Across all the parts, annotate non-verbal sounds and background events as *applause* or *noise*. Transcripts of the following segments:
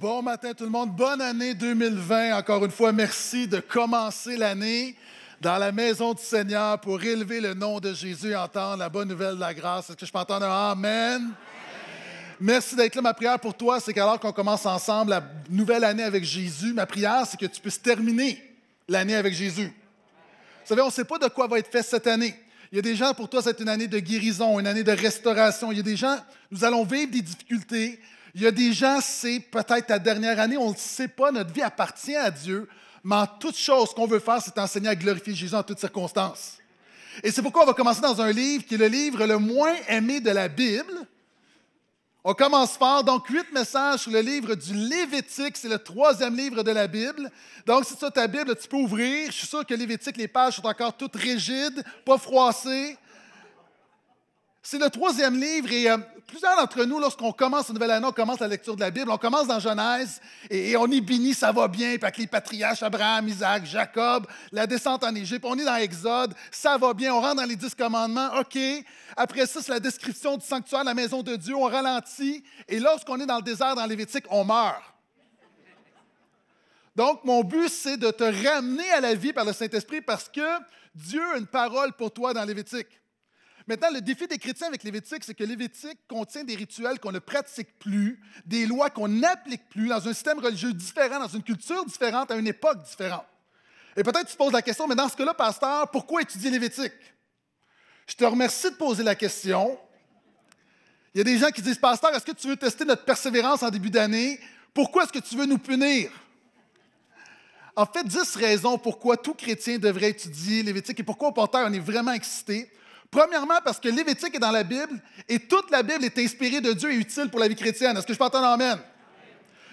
Bon matin tout le monde, bonne année 2020. Encore une fois, merci de commencer l'année dans la maison du Seigneur pour élever le nom de Jésus et entendre la bonne nouvelle de la grâce. Est-ce que je peux entendre un Amen? Merci d'être là. Ma prière pour toi, c'est qu'alors qu'on commence ensemble la nouvelle année avec Jésus, ma prière, c'est que tu puisses terminer l'année avec Jésus. Vous savez, on ne sait pas de quoi va être fait cette année. Il y a des gens, pour toi, c'est une année de guérison, une année de restauration. Il y a des gens, nous allons vivre des difficultés, il y a des gens, c'est peut-être la dernière année, on ne le sait pas, notre vie appartient à Dieu, mais en toute chose, qu'on veut faire, c'est enseigner à glorifier Jésus en toutes circonstances. Et c'est pourquoi on va commencer dans un livre qui est le livre le moins aimé de la Bible. On commence fort, donc huit messages sur le livre du Lévitique, c'est le troisième livre de la Bible. Donc si tu as ta Bible, tu peux ouvrir. Je suis sûr que Lévitique, les pages sont encore toutes rigides, pas froissées. C'est le troisième livre et euh, plusieurs d'entre nous, lorsqu'on commence une nouvelle année, on commence la lecture de la Bible, on commence dans Genèse et, on y béni, ça va bien, puis avec les patriarches, Abraham, Isaac, Jacob, la descente en Égypte, on est dans Exode, ça va bien, on rentre dans les dix commandements, OK. Après ça, c'est la description du sanctuaire, la maison de Dieu, on ralentit, et lorsqu'on est dans le désert, dans Lévitique, on meurt. Donc, mon but, c'est de te ramener à la vie par le Saint-Esprit parce que Dieu a une parole pour toi dans Lévitique. Maintenant, le défi des chrétiens avec Lévitique, c'est que l'Évétique contient des rituels qu'on ne pratique plus, des lois qu'on n'applique plus dans un système religieux différent, dans une culture différente, à une époque différente. Et peut-être tu te poses la question, mais dans ce cas-là, pasteur, pourquoi étudier Lévitique? Je te remercie de poser la question. Il y a des gens qui disent, pasteur, est-ce que tu veux tester notre persévérance en début d'année? Pourquoi est-ce que tu veux nous punir? En fait, 10 raisons pourquoi tout chrétien devrait étudier l'Évétique et pourquoi au porteur on est vraiment excité. Premièrement, parce que Lévitique est dans la Bible et toute la Bible est inspirée de Dieu et utile pour la vie chrétienne. Est-ce que je peux entendre Amen?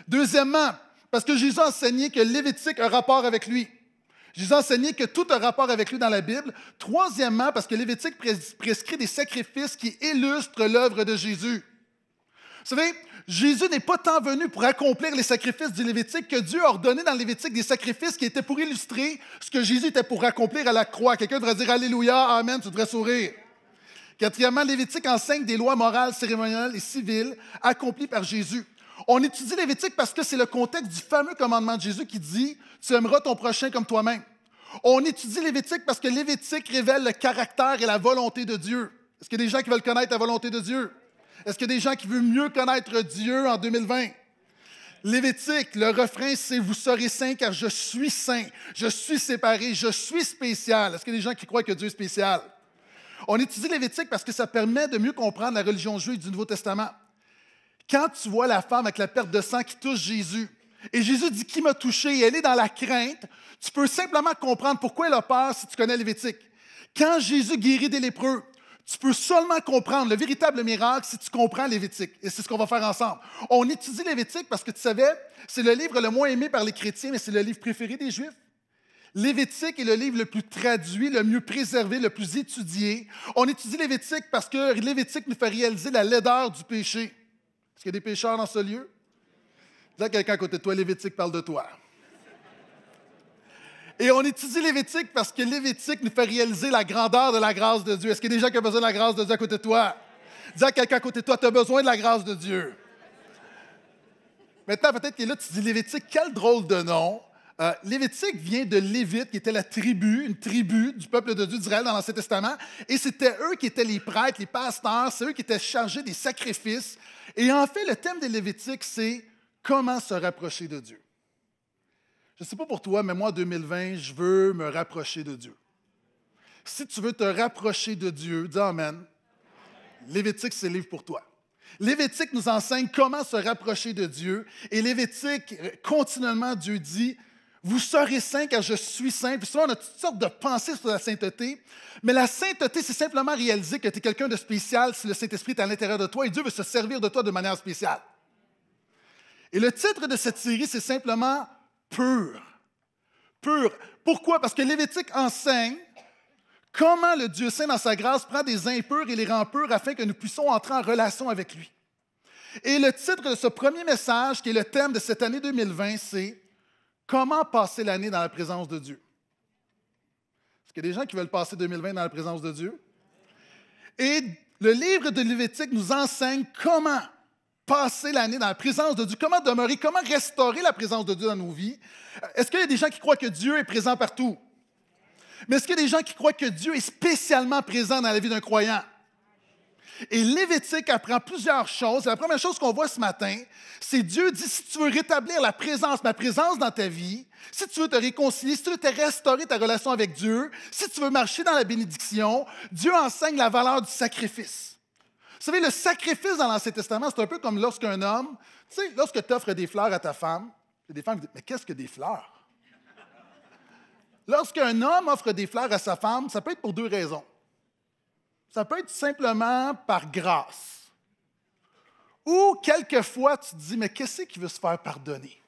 Deuxièmement, parce que Jésus a enseigné que Lévitique a un rapport avec lui. Jésus a enseigné que tout a un rapport avec lui dans la Bible. Troisièmement, parce que Lévitique prescrit des sacrifices qui illustrent l'œuvre de Jésus. Vous savez, Jésus n'est pas tant venu pour accomplir les sacrifices du Lévitique que Dieu a ordonné dans le Lévitique des sacrifices qui étaient pour illustrer ce que Jésus était pour accomplir à la croix. Quelqu'un devrait dire Alléluia, Amen, tu devrais sourire. Quatrièmement, Lévitique enseigne des lois morales, cérémoniales et civiles accomplies par Jésus. On étudie Lévitique parce que c'est le contexte du fameux commandement de Jésus qui dit Tu aimeras ton prochain comme toi-même. On étudie Lévitique parce que Lévitique révèle le caractère et la volonté de Dieu. Est-ce qu'il y a des gens qui veulent connaître la volonté de Dieu? Est-ce qu'il y a des gens qui veulent mieux connaître Dieu en 2020? Lévitique, le refrain, c'est Vous serez saints car je suis saint, je suis séparé, je suis spécial. Est-ce qu'il y a des gens qui croient que Dieu est spécial? On étudie l'Évétique parce que ça permet de mieux comprendre la religion juive du Nouveau Testament. Quand tu vois la femme avec la perte de sang qui touche Jésus, et Jésus dit Qui m'a touché et elle est dans la crainte, tu peux simplement comprendre pourquoi elle a peur si tu connais l'Évétique. Quand Jésus guérit des lépreux, tu peux seulement comprendre le véritable miracle si tu comprends Lévitique. Et c'est ce qu'on va faire ensemble. On étudie Lévitique parce que tu savais, c'est le livre le moins aimé par les chrétiens, mais c'est le livre préféré des Juifs. Lévitique est le livre le plus traduit, le mieux préservé, le plus étudié. On étudie Lévitique parce que Lévitique nous fait réaliser la laideur du péché. Est-ce qu'il y a des pécheurs dans ce lieu? Dis à quelqu'un à côté de toi, Lévitique parle de toi. Et on étudie l'Évétique parce que l'Évétique nous fait réaliser la grandeur de la grâce de Dieu. Est-ce qu'il y a des gens qui ont besoin de la grâce de Dieu à côté de toi? Dis à quelqu'un à côté de toi, tu as besoin de la grâce de Dieu. Maintenant, peut-être que là, tu dis l'Évétique, quel drôle de nom. Euh, L'Évétique vient de Lévite, qui était la tribu, une tribu du peuple de Dieu d'Israël dans l'Ancien Testament. Et c'était eux qui étaient les prêtres, les pasteurs, c'est eux qui étaient chargés des sacrifices. Et en fait, le thème de Lévitique, c'est comment se rapprocher de Dieu. Je ne sais pas pour toi, mais moi, 2020, je veux me rapprocher de Dieu. Si tu veux te rapprocher de Dieu, dis Amen. Lévitique, c'est le livre pour toi. Lévitique nous enseigne comment se rapprocher de Dieu. Et Lévitique, continuellement, Dieu dit Vous serez saints car je suis saint. Puis souvent, on a toutes sortes de pensées sur la sainteté. Mais la sainteté, c'est simplement réaliser que tu es quelqu'un de spécial si le Saint-Esprit est à l'intérieur de toi et Dieu veut se servir de toi de manière spéciale. Et le titre de cette série, c'est simplement pur. Pur. Pourquoi? Parce que Lévitique enseigne comment le Dieu saint dans sa grâce prend des impurs et les rend purs afin que nous puissions entrer en relation avec lui. Et le titre de ce premier message, qui est le thème de cette année 2020, c'est Comment passer l'année dans la présence de Dieu? Est-ce qu'il y a des gens qui veulent passer 2020 dans la présence de Dieu? Et le livre de Lévitique nous enseigne comment passer l'année dans la présence de Dieu? Comment demeurer? Comment restaurer la présence de Dieu dans nos vies? Euh, est-ce qu'il y a des gens qui croient que Dieu est présent partout? Mais est-ce qu'il y a des gens qui croient que Dieu est spécialement présent dans la vie d'un croyant? Et Lévitique apprend plusieurs choses. La première chose qu'on voit ce matin, c'est Dieu dit, si tu veux rétablir la présence, ma présence dans ta vie, si tu veux te réconcilier, si tu veux te restaurer ta relation avec Dieu, si tu veux marcher dans la bénédiction, Dieu enseigne la valeur du sacrifice savez, le sacrifice dans l'Ancien Testament, c'est un peu comme lorsqu'un homme, tu sais, lorsque tu offres des fleurs à ta femme, des femmes disent Mais qu'est-ce que des fleurs Lorsqu'un homme offre des fleurs à sa femme, ça peut être pour deux raisons. Ça peut être simplement par grâce. Ou quelquefois, tu te dis Mais qu'est-ce qui veut se faire pardonner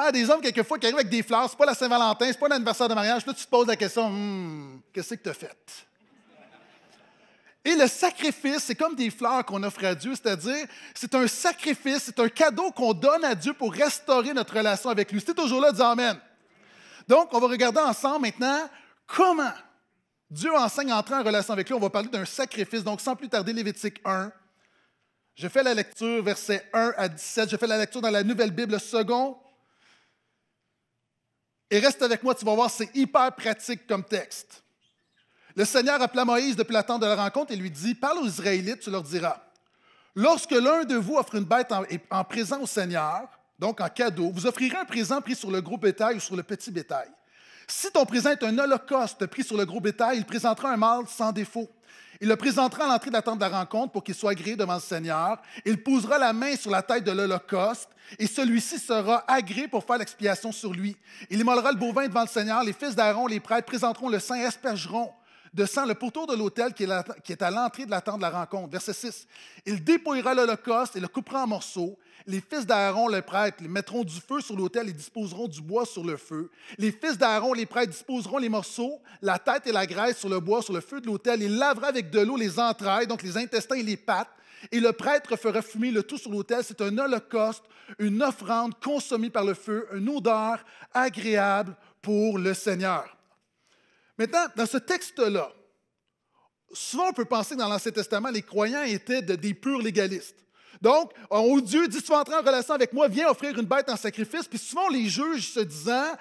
ah, des hommes, quelquefois, qui arrivent avec des fleurs, c'est pas la Saint-Valentin, c'est pas l'anniversaire de mariage. Là, tu te poses la question, hmm, qu'est-ce que tu as fait? Et le sacrifice, c'est comme des fleurs qu'on offre à Dieu, c'est-à-dire c'est un sacrifice, c'est un cadeau qu'on donne à Dieu pour restaurer notre relation avec lui. C'est toujours là, dis Amen. Donc, on va regarder ensemble maintenant comment Dieu enseigne à entrer en relation avec lui. On va parler d'un sacrifice. Donc, sans plus tarder, Lévitique 1. Je fais la lecture, versets 1 à 17. Je fais la lecture dans la Nouvelle Bible seconde. Et reste avec moi, tu vas voir, c'est hyper pratique comme texte. Le Seigneur appela Moïse depuis la de la rencontre et lui dit Parle aux Israélites, tu leur diras Lorsque l'un de vous offre une bête en, présent au Seigneur, donc en cadeau, vous offrirez un présent pris sur le gros bétail ou sur le petit bétail. Si ton présent est un holocauste pris sur le gros bétail, il présentera un mâle sans défaut. Il le présentera à l'entrée de la tente de la rencontre pour qu'il soit agréé devant le Seigneur. Il posera la main sur la tête de l'Holocauste et celui-ci sera agréé pour faire l'expiation sur lui. Il immolera le bovin devant le Seigneur. Les fils d'Aaron, les prêtres, présenteront le saint, aspergeront de le pourtour de l'autel qui, est à l'entrée de la tente de la rencontre. Verset 6. Il dépouillera l'Holocauste et le coupera en morceaux. Les fils d'Aaron, les prêtres, les mettront du feu sur l'autel et disposeront du bois sur le feu. Les fils d'Aaron, les prêtres, disposeront les morceaux, la tête et la graisse sur le bois, sur le feu de l'autel. Il laveront avec de l'eau les entrailles, donc les intestins et les pattes. Et le prêtre fera fumer le tout sur l'autel. C'est un holocauste, une offrande consommée par le feu, une odeur agréable pour le Seigneur. Maintenant, dans ce texte-là, souvent on peut penser que dans l'Ancien Testament, les croyants étaient des purs légalistes. Donc, oh Dieu dit, tu vas entrer en relation avec moi, viens offrir une bête en sacrifice. Puis souvent, les juges se disant,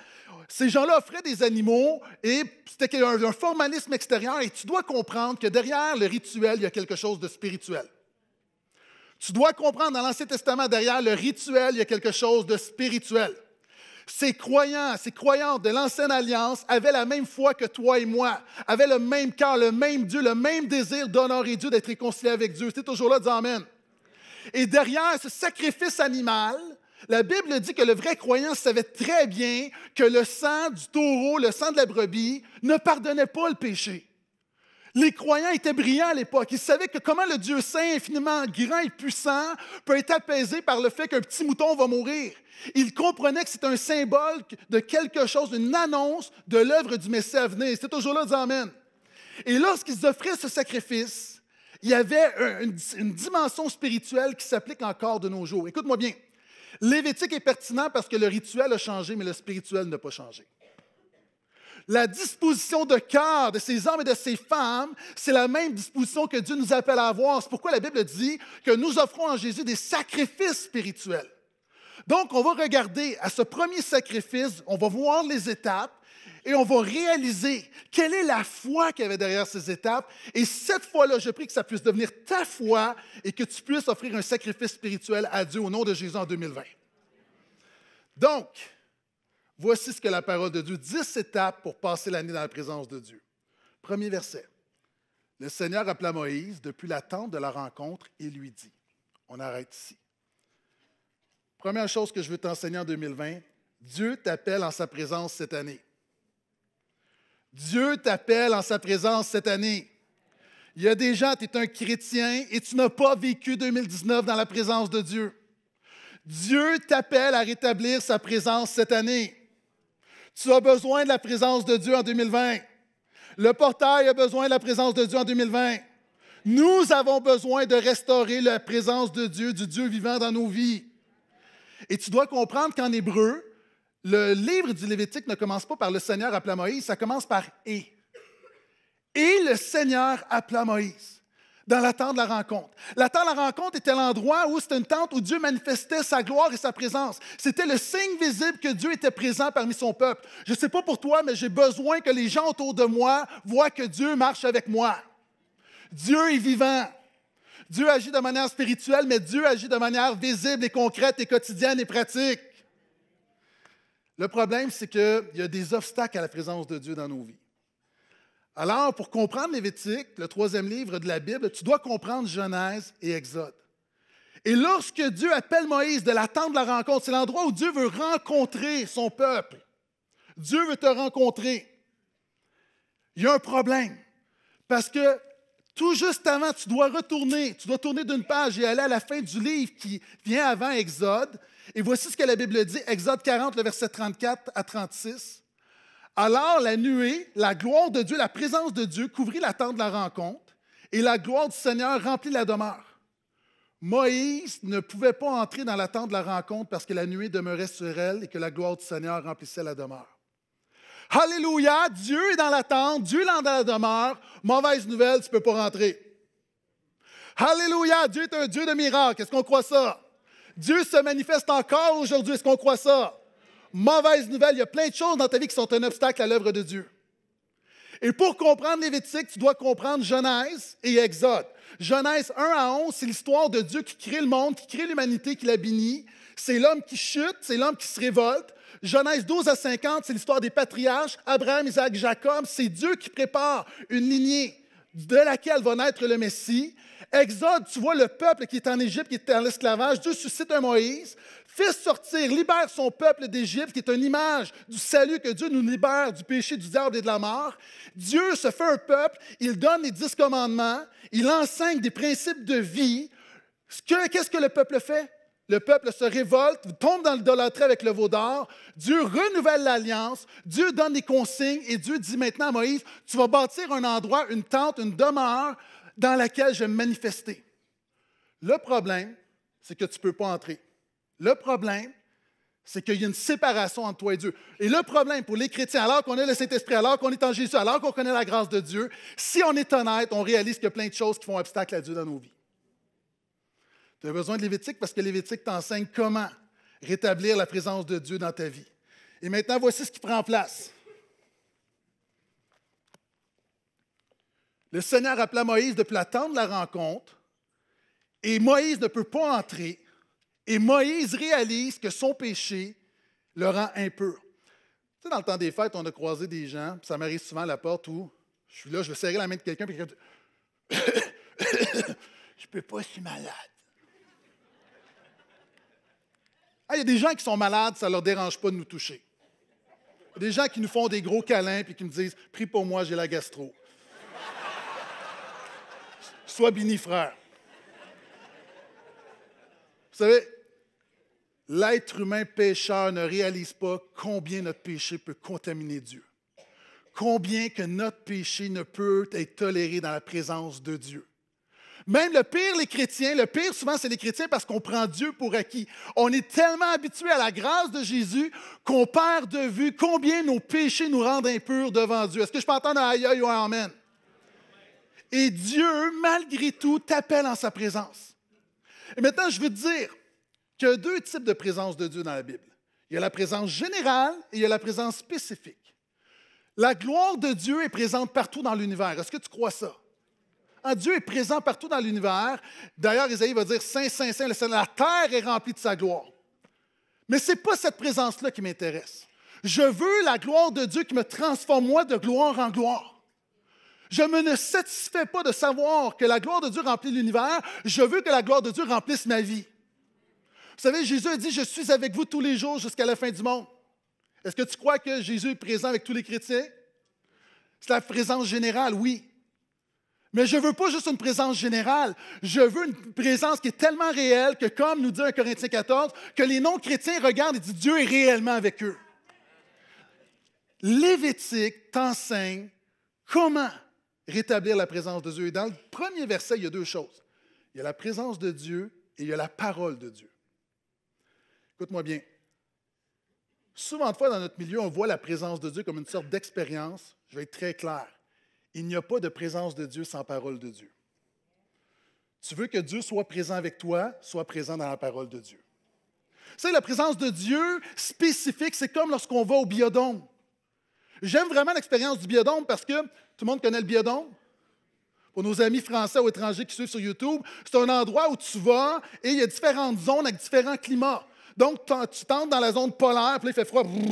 ces gens-là offraient des animaux et c'était un, un formalisme extérieur et tu dois comprendre que derrière le rituel, il y a quelque chose de spirituel. Tu dois comprendre dans l'Ancien Testament, derrière le rituel, il y a quelque chose de spirituel. Ces croyants, ces croyantes de l'ancienne alliance avaient la même foi que toi et moi, avaient le même cœur, le même Dieu, le même désir d'honorer Dieu, d'être réconcilié avec Dieu. C'était toujours là, disant Amen. Et derrière ce sacrifice animal, la Bible dit que le vrai croyant savait très bien que le sang du taureau, le sang de la brebis, ne pardonnait pas le péché. Les croyants étaient brillants à l'époque. Ils savaient que comment le Dieu saint, infiniment grand et puissant, peut être apaisé par le fait qu'un petit mouton va mourir. Ils comprenaient que c'est un symbole de quelque chose, une annonce de l'œuvre du Messie à venir. C'était toujours là, disant Amen. Et lorsqu'ils offraient ce sacrifice, il y avait une, dimension spirituelle qui s'applique encore de nos jours. Écoute-moi bien. L'évétique est pertinent parce que le rituel a changé, mais le spirituel n'a pas changé. La disposition de cœur de ces hommes et de ces femmes, c'est la même disposition que Dieu nous appelle à avoir. C'est pourquoi la Bible dit que nous offrons en Jésus des sacrifices spirituels. Donc, on va regarder à ce premier sacrifice, on va voir les étapes et on va réaliser quelle est la foi qu'il y avait derrière ces étapes. Et cette fois là je prie que ça puisse devenir ta foi et que tu puisses offrir un sacrifice spirituel à Dieu au nom de Jésus en 2020. Donc, Voici ce que la parole de Dieu, dit, 10 étapes pour passer l'année dans la présence de Dieu. Premier verset. Le Seigneur appela Moïse depuis la tente de la rencontre et lui dit, on arrête ici. Première chose que je veux t'enseigner en 2020, Dieu t'appelle en sa présence cette année. Dieu t'appelle en sa présence cette année. Il y a des gens, tu es un chrétien et tu n'as pas vécu 2019 dans la présence de Dieu. Dieu t'appelle à rétablir sa présence cette année. Tu as besoin de la présence de Dieu en 2020. Le portail a besoin de la présence de Dieu en 2020. Nous avons besoin de restaurer la présence de Dieu, du Dieu vivant dans nos vies. Et tu dois comprendre qu'en hébreu, le livre du Lévitique ne commence pas par le Seigneur appela Moïse, ça commence par Et. Et le Seigneur appela Moïse dans la tente de la rencontre. La tente de la rencontre était l'endroit où c'était une tente où Dieu manifestait sa gloire et sa présence. C'était le signe visible que Dieu était présent parmi son peuple. Je ne sais pas pour toi, mais j'ai besoin que les gens autour de moi voient que Dieu marche avec moi. Dieu est vivant. Dieu agit de manière spirituelle, mais Dieu agit de manière visible et concrète et quotidienne et pratique. Le problème, c'est qu'il y a des obstacles à la présence de Dieu dans nos vies. Alors, pour comprendre Lévitique, le troisième livre de la Bible, tu dois comprendre Genèse et Exode. Et lorsque Dieu appelle Moïse de l'attente de la rencontre, c'est l'endroit où Dieu veut rencontrer son peuple. Dieu veut te rencontrer. Il y a un problème. Parce que tout juste avant, tu dois retourner, tu dois tourner d'une page et aller à la fin du livre qui vient avant Exode. Et voici ce que la Bible dit, Exode 40, le verset 34 à 36. Alors la nuée, la gloire de Dieu, la présence de Dieu couvrit la tente de la rencontre et la gloire du Seigneur remplit la demeure. Moïse ne pouvait pas entrer dans la tente de la rencontre parce que la nuée demeurait sur elle et que la gloire du Seigneur remplissait la demeure. Alléluia, Dieu est dans la tente, Dieu est dans la demeure. Mauvaise nouvelle, tu ne peux pas rentrer. Alléluia, Dieu est un Dieu de miracles. Est-ce qu'on croit ça? Dieu se manifeste encore aujourd'hui. Est-ce qu'on croit ça? Mauvaise nouvelle, il y a plein de choses dans ta vie qui sont un obstacle à l'œuvre de Dieu. Et pour comprendre Lévitique, tu dois comprendre Genèse et Exode. Genèse 1 à 11, c'est l'histoire de Dieu qui crée le monde, qui crée l'humanité, qui la bénit. C'est l'homme qui chute, c'est l'homme qui se révolte. Genèse 12 à 50, c'est l'histoire des patriarches, Abraham, Isaac, Jacob. C'est Dieu qui prépare une lignée de laquelle va naître le Messie. Exode, tu vois le peuple qui est en Égypte, qui est en esclavage. Dieu suscite un Moïse, fait sortir, libère son peuple d'Égypte, qui est une image du salut que Dieu nous libère du péché, du diable et de la mort. Dieu se fait un peuple, il donne les dix commandements, il enseigne des principes de vie. Qu'est-ce que le peuple fait? le peuple se révolte, tombe dans l'idolâtrie avec le veau d'or. Dieu renouvelle l'alliance. Dieu donne des consignes et Dieu dit maintenant à Moïse, tu vas bâtir un endroit, une tente, une demeure dans laquelle je vais me manifester. Le problème, c'est que tu ne peux pas entrer. Le problème, c'est qu'il y a une séparation entre toi et Dieu. Et le problème pour les chrétiens, alors qu'on est le Saint-Esprit, alors qu'on est en Jésus, alors qu'on connaît la grâce de Dieu, si on est honnête, on réalise qu'il y a plein de choses qui font obstacle à Dieu dans nos vies. Tu as besoin de Lévitique parce que Lévitique t'enseigne comment rétablir la présence de Dieu dans ta vie. Et maintenant, voici ce qui prend place. Le Seigneur appela Moïse de la la rencontre, et Moïse ne peut pas entrer, et Moïse réalise que son péché le rend impur. Tu sais, dans le temps des fêtes, on a croisé des gens, ça m'arrive souvent à la porte où je suis là, je vais serrer la main de quelqu'un, et quelqu'un dit Je peux pas, je suis malade. Ah, il y a des gens qui sont malades, ça ne leur dérange pas de nous toucher. des gens qui nous font des gros câlins et qui me disent Prie pour moi, j'ai la gastro. *laughs* Sois béni, frère. Vous savez, l'être humain pécheur ne réalise pas combien notre péché peut contaminer Dieu. Combien que notre péché ne peut être toléré dans la présence de Dieu. Même le pire, les chrétiens, le pire souvent, c'est les chrétiens parce qu'on prend Dieu pour acquis. On est tellement habitué à la grâce de Jésus qu'on perd de vue combien nos péchés nous rendent impurs devant Dieu. Est-ce que je peux entendre un aïe aïe ou un amen? Et Dieu, malgré tout, t'appelle en sa présence. Et maintenant, je veux te dire qu'il y a deux types de présence de Dieu dans la Bible. Il y a la présence générale et il y a la présence spécifique. La gloire de Dieu est présente partout dans l'univers. Est-ce que tu crois ça? Ah, Dieu est présent partout dans l'univers. D'ailleurs, Isaïe va dire Saint, Saint, Saint, la terre est remplie de sa gloire. Mais ce n'est pas cette présence-là qui m'intéresse. Je veux la gloire de Dieu qui me transforme moi de gloire en gloire. Je me ne satisfais pas de savoir que la gloire de Dieu remplit l'univers. Je veux que la gloire de Dieu remplisse ma vie. Vous savez, Jésus a dit, je suis avec vous tous les jours jusqu'à la fin du monde. Est-ce que tu crois que Jésus est présent avec tous les chrétiens? C'est la présence générale, oui. Mais je ne veux pas juste une présence générale. Je veux une présence qui est tellement réelle que, comme nous dit 1 Corinthiens 14, que les non-chrétiens regardent et disent Dieu est réellement avec eux. Lévitique t'enseigne comment rétablir la présence de Dieu. Et dans le premier verset, il y a deux choses. Il y a la présence de Dieu et il y a la parole de Dieu. Écoute-moi bien. Souvent de fois, dans notre milieu, on voit la présence de Dieu comme une sorte d'expérience. Je vais être très clair il n'y a pas de présence de Dieu sans parole de Dieu. Tu veux que Dieu soit présent avec toi, soit présent dans la parole de Dieu. C'est la présence de Dieu spécifique, c'est comme lorsqu'on va au biodôme. J'aime vraiment l'expérience du biodôme parce que tout le monde connaît le biodôme. Pour nos amis français ou étrangers qui suivent sur YouTube, c'est un endroit où tu vas et il y a différentes zones avec différents climats. Donc, tu t'entres dans la zone polaire, puis il fait froid, puis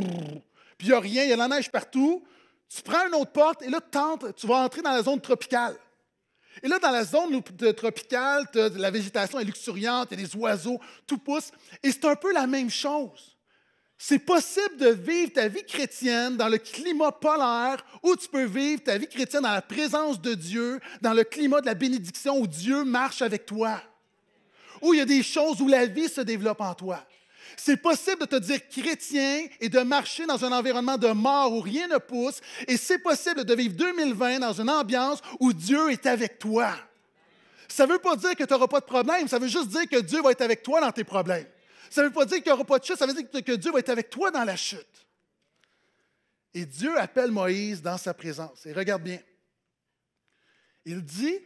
il n'y a rien, il y a la neige partout tu prends une autre porte et là, tu vas entrer dans la zone tropicale. Et là, dans la zone tropicale, la végétation est luxuriante, il y a des oiseaux, tout pousse. Et c'est un peu la même chose. C'est possible de vivre ta vie chrétienne dans le climat polaire où tu peux vivre ta vie chrétienne dans la présence de Dieu, dans le climat de la bénédiction où Dieu marche avec toi, où il y a des choses où la vie se développe en toi. C'est possible de te dire chrétien et de marcher dans un environnement de mort où rien ne pousse. Et c'est possible de vivre 2020 dans une ambiance où Dieu est avec toi. Ça ne veut pas dire que tu n'auras pas de problème. Ça veut juste dire que Dieu va être avec toi dans tes problèmes. Ça ne veut pas dire qu'il n'y aura pas de chute. Ça veut dire que Dieu va être avec toi dans la chute. Et Dieu appelle Moïse dans sa présence. Et regarde bien. Il dit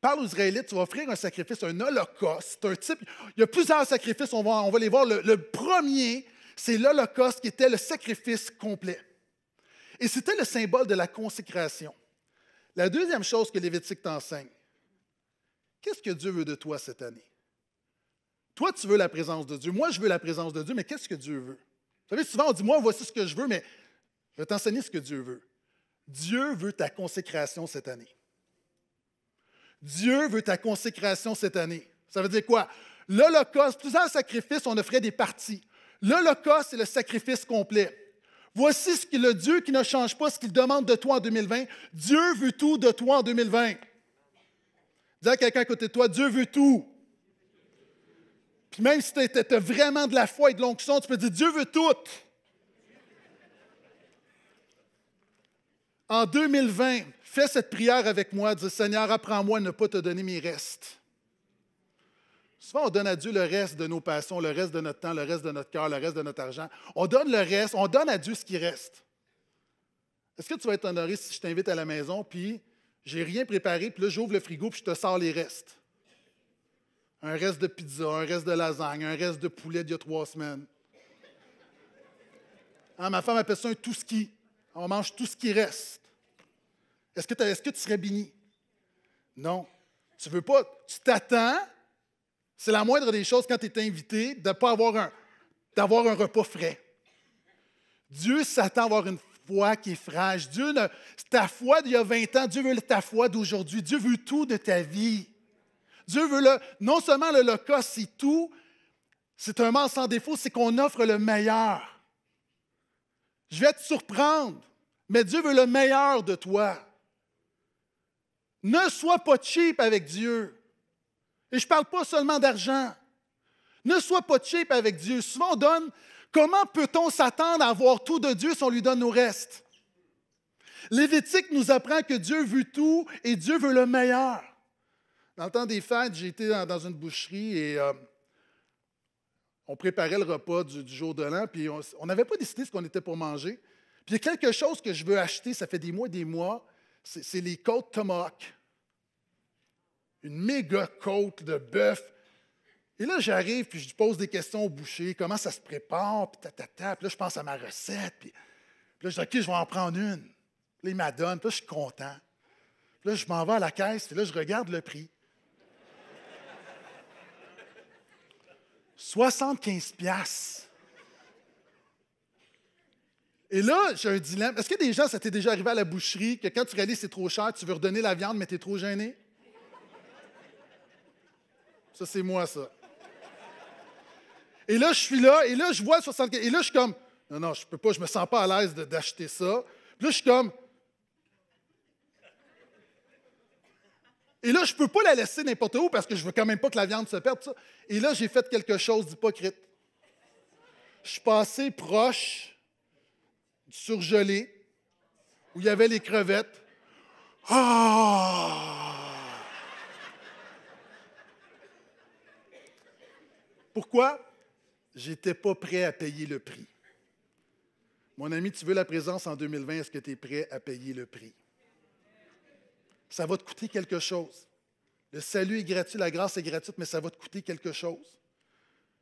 parle aux Israélites, tu vas offrir un sacrifice, un holocauste, un type. Il y a plusieurs sacrifices, on va, on va les voir. Le, premier, c'est l'holocauste qui était le sacrifice complet. Et c'était le symbole de la consécration. La deuxième chose que Lévitique t'enseigne, qu'est-ce que Dieu veut de toi cette année? Toi, tu veux la présence de Dieu. Moi, je veux la présence de Dieu, mais qu'est-ce que Dieu veut? Vous savez, souvent, on dit, moi, voici ce que je veux, mais je vais t'enseigner ce que Dieu veut. Dieu veut ta consécration cette année. Dieu veut ta consécration cette année. Ça veut dire quoi? L'Holocauste, un sacrifice, on offrait des parties. L'Holocauste, c'est le sacrifice complet. Voici ce que le Dieu qui ne change pas, ce qu'il demande de toi en 2020. Dieu veut tout de toi en 2020. Dis à quelqu'un à côté de toi, Dieu veut tout. Puis même si tu as vraiment de la foi et de l'onction, tu peux dire, Dieu veut tout. En 2020, Fais cette prière avec moi, dis Seigneur, apprends-moi à ne pas te donner mes restes. Souvent, on donne à Dieu le reste de nos passions, le reste de notre temps, le reste de notre cœur, le reste de notre argent. On donne le reste, on donne à Dieu ce qui reste. Est-ce que tu vas être honoré si je t'invite à la maison, puis j'ai rien préparé, puis là, j'ouvre le frigo, puis je te sors les restes? Un reste de pizza, un reste de lasagne, un reste de poulet d'il y a trois semaines. Hein, ma femme appelle ça un tout ski. On mange tout ce qui reste. Est-ce que, tu serais béni? Non. Tu veux pas. Tu t'attends. C'est la moindre des choses quand tu es invité de pas avoir un, d'avoir un repas frais. Dieu s'attend à avoir une foi qui est fraîche. Dieu ta foi d'il y a 20 ans, Dieu veut ta foi d'aujourd'hui. Dieu veut tout de ta vie. Dieu veut le, non seulement le loca, c'est tout, c'est un mort sans défaut, c'est qu'on offre le meilleur. Je vais te surprendre, mais Dieu veut le meilleur de toi. Ne sois pas cheap avec Dieu. Et je ne parle pas seulement d'argent. Ne sois pas cheap avec Dieu. Souvent, on donne, comment peut-on s'attendre à avoir tout de Dieu si on lui donne nos restes? Lévitique nous apprend que Dieu veut tout et Dieu veut le meilleur. Dans le temps des fêtes, j'étais dans une boucherie et euh, on préparait le repas du, jour de l'an, puis on n'avait pas décidé ce qu'on était pour manger. Puis il y a quelque chose que je veux acheter, ça fait des mois et des mois, c'est les côtes tomahawk une méga côte de bœuf. Et là, j'arrive, puis je pose des questions au boucher, comment ça se prépare, puis Ta, là, je pense à ma recette, puis, là, je dis, OK, je vais en prendre une. Puis là, il m'adonne, puis là, je suis content. Puis là, je m'en vais à la caisse, puis là, je regarde le prix. 75 piastres. Et là, j'ai un dilemme. Est-ce que des gens, ça t'est déjà arrivé à la boucherie que quand tu réalises c'est trop cher, tu veux redonner la viande, mais tu es trop gêné? Ça, c'est moi, ça. Et là, je suis là, et là, je vois le 75. Et là, je suis comme, non, non, je peux pas, je me sens pas à l'aise d'acheter ça. là, je suis comme, Et là, je ne peux pas la laisser n'importe où parce que je ne veux quand même pas que la viande se perde. Ça. Et là, j'ai fait quelque chose d'hypocrite. Je suis passé proche du surgelé où il y avait les crevettes. Ah! Pourquoi? J'étais pas prêt à payer le prix. Mon ami, tu veux la présence en 2020, est-ce que tu es prêt à payer le prix? Ça va te coûter quelque chose. Le salut est gratuit, la grâce est gratuite, mais ça va te coûter quelque chose.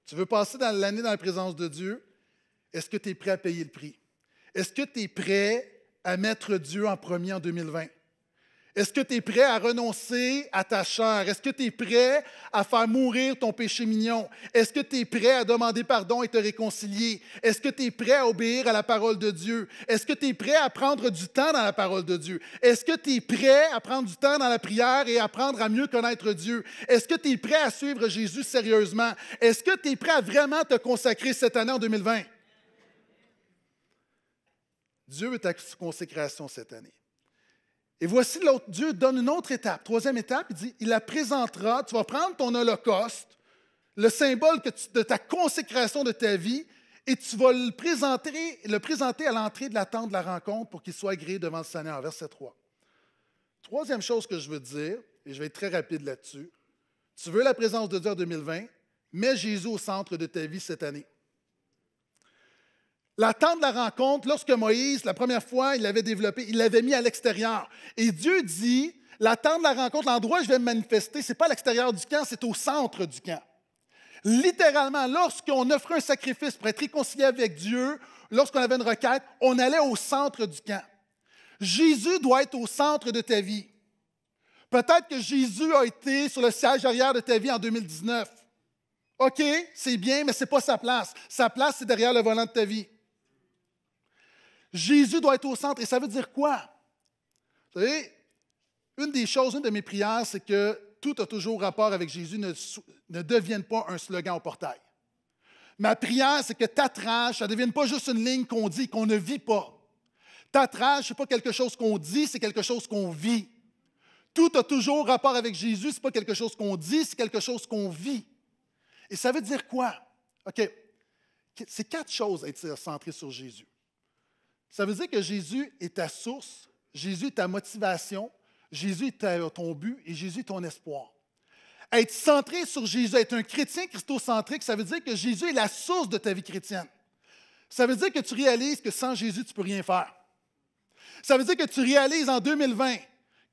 Tu veux passer dans l'année dans la présence de Dieu, est-ce que tu es prêt à payer le prix? Est-ce que tu es prêt à mettre Dieu en premier en 2020? Est-ce que tu es prêt à renoncer à ta chair? Est-ce que tu es prêt à faire mourir ton péché mignon? Est-ce que tu es prêt à demander pardon et te réconcilier? Est-ce que tu es prêt à obéir à la parole de Dieu? Est-ce que tu es prêt à prendre du temps dans la parole de Dieu? Est-ce que tu es prêt à prendre du temps dans la prière et à apprendre à mieux connaître Dieu? Est-ce que tu es prêt à suivre Jésus sérieusement? Est-ce que tu es prêt à vraiment te consacrer cette année en 2020? Dieu est à consécration cette année. Et voici l'autre, Dieu donne une autre étape, troisième étape, il dit, il la présentera, tu vas prendre ton holocauste, le symbole de ta consécration de ta vie, et tu vas le présenter, le présenter à l'entrée de la tente de la rencontre pour qu'il soit agréé devant le Seigneur, verset 3. Troisième chose que je veux dire, et je vais être très rapide là-dessus, tu veux la présence de Dieu en 2020, mets Jésus au centre de ta vie cette année. L'attente de la rencontre, lorsque Moïse, la première fois, il l'avait développé, il l'avait mis à l'extérieur. Et Dieu dit, l'attente de la rencontre, l'endroit où je vais me manifester, ce n'est pas à l'extérieur du camp, c'est au centre du camp. Littéralement, lorsqu'on offrait un sacrifice pour être réconcilié avec Dieu, lorsqu'on avait une requête, on allait au centre du camp. Jésus doit être au centre de ta vie. Peut-être que Jésus a été sur le siège arrière de ta vie en 2019. OK, c'est bien, mais ce n'est pas sa place. Sa place, c'est derrière le volant de ta vie. Jésus doit être au centre. Et ça veut dire quoi? Vous savez, une des choses, une de mes prières, c'est que tout a toujours rapport avec Jésus ne, devienne pas un slogan au portail. Ma prière, c'est que ta ça ne devienne pas juste une ligne qu'on dit, qu'on ne vit pas. Ta ce n'est pas quelque chose qu'on dit, c'est quelque chose qu'on vit. Tout a toujours rapport avec Jésus, ce n'est pas quelque chose qu'on dit, c'est quelque chose qu'on vit. Et ça veut dire quoi? OK. C'est quatre choses à être centrées sur Jésus. Ça veut dire que Jésus est ta source, Jésus est ta motivation, Jésus est ton but et Jésus est ton espoir. Être centré sur Jésus, être un chrétien christocentrique, ça veut dire que Jésus est la source de ta vie chrétienne. Ça veut dire que tu réalises que sans Jésus, tu ne peux rien faire. Ça veut dire que tu réalises en 2020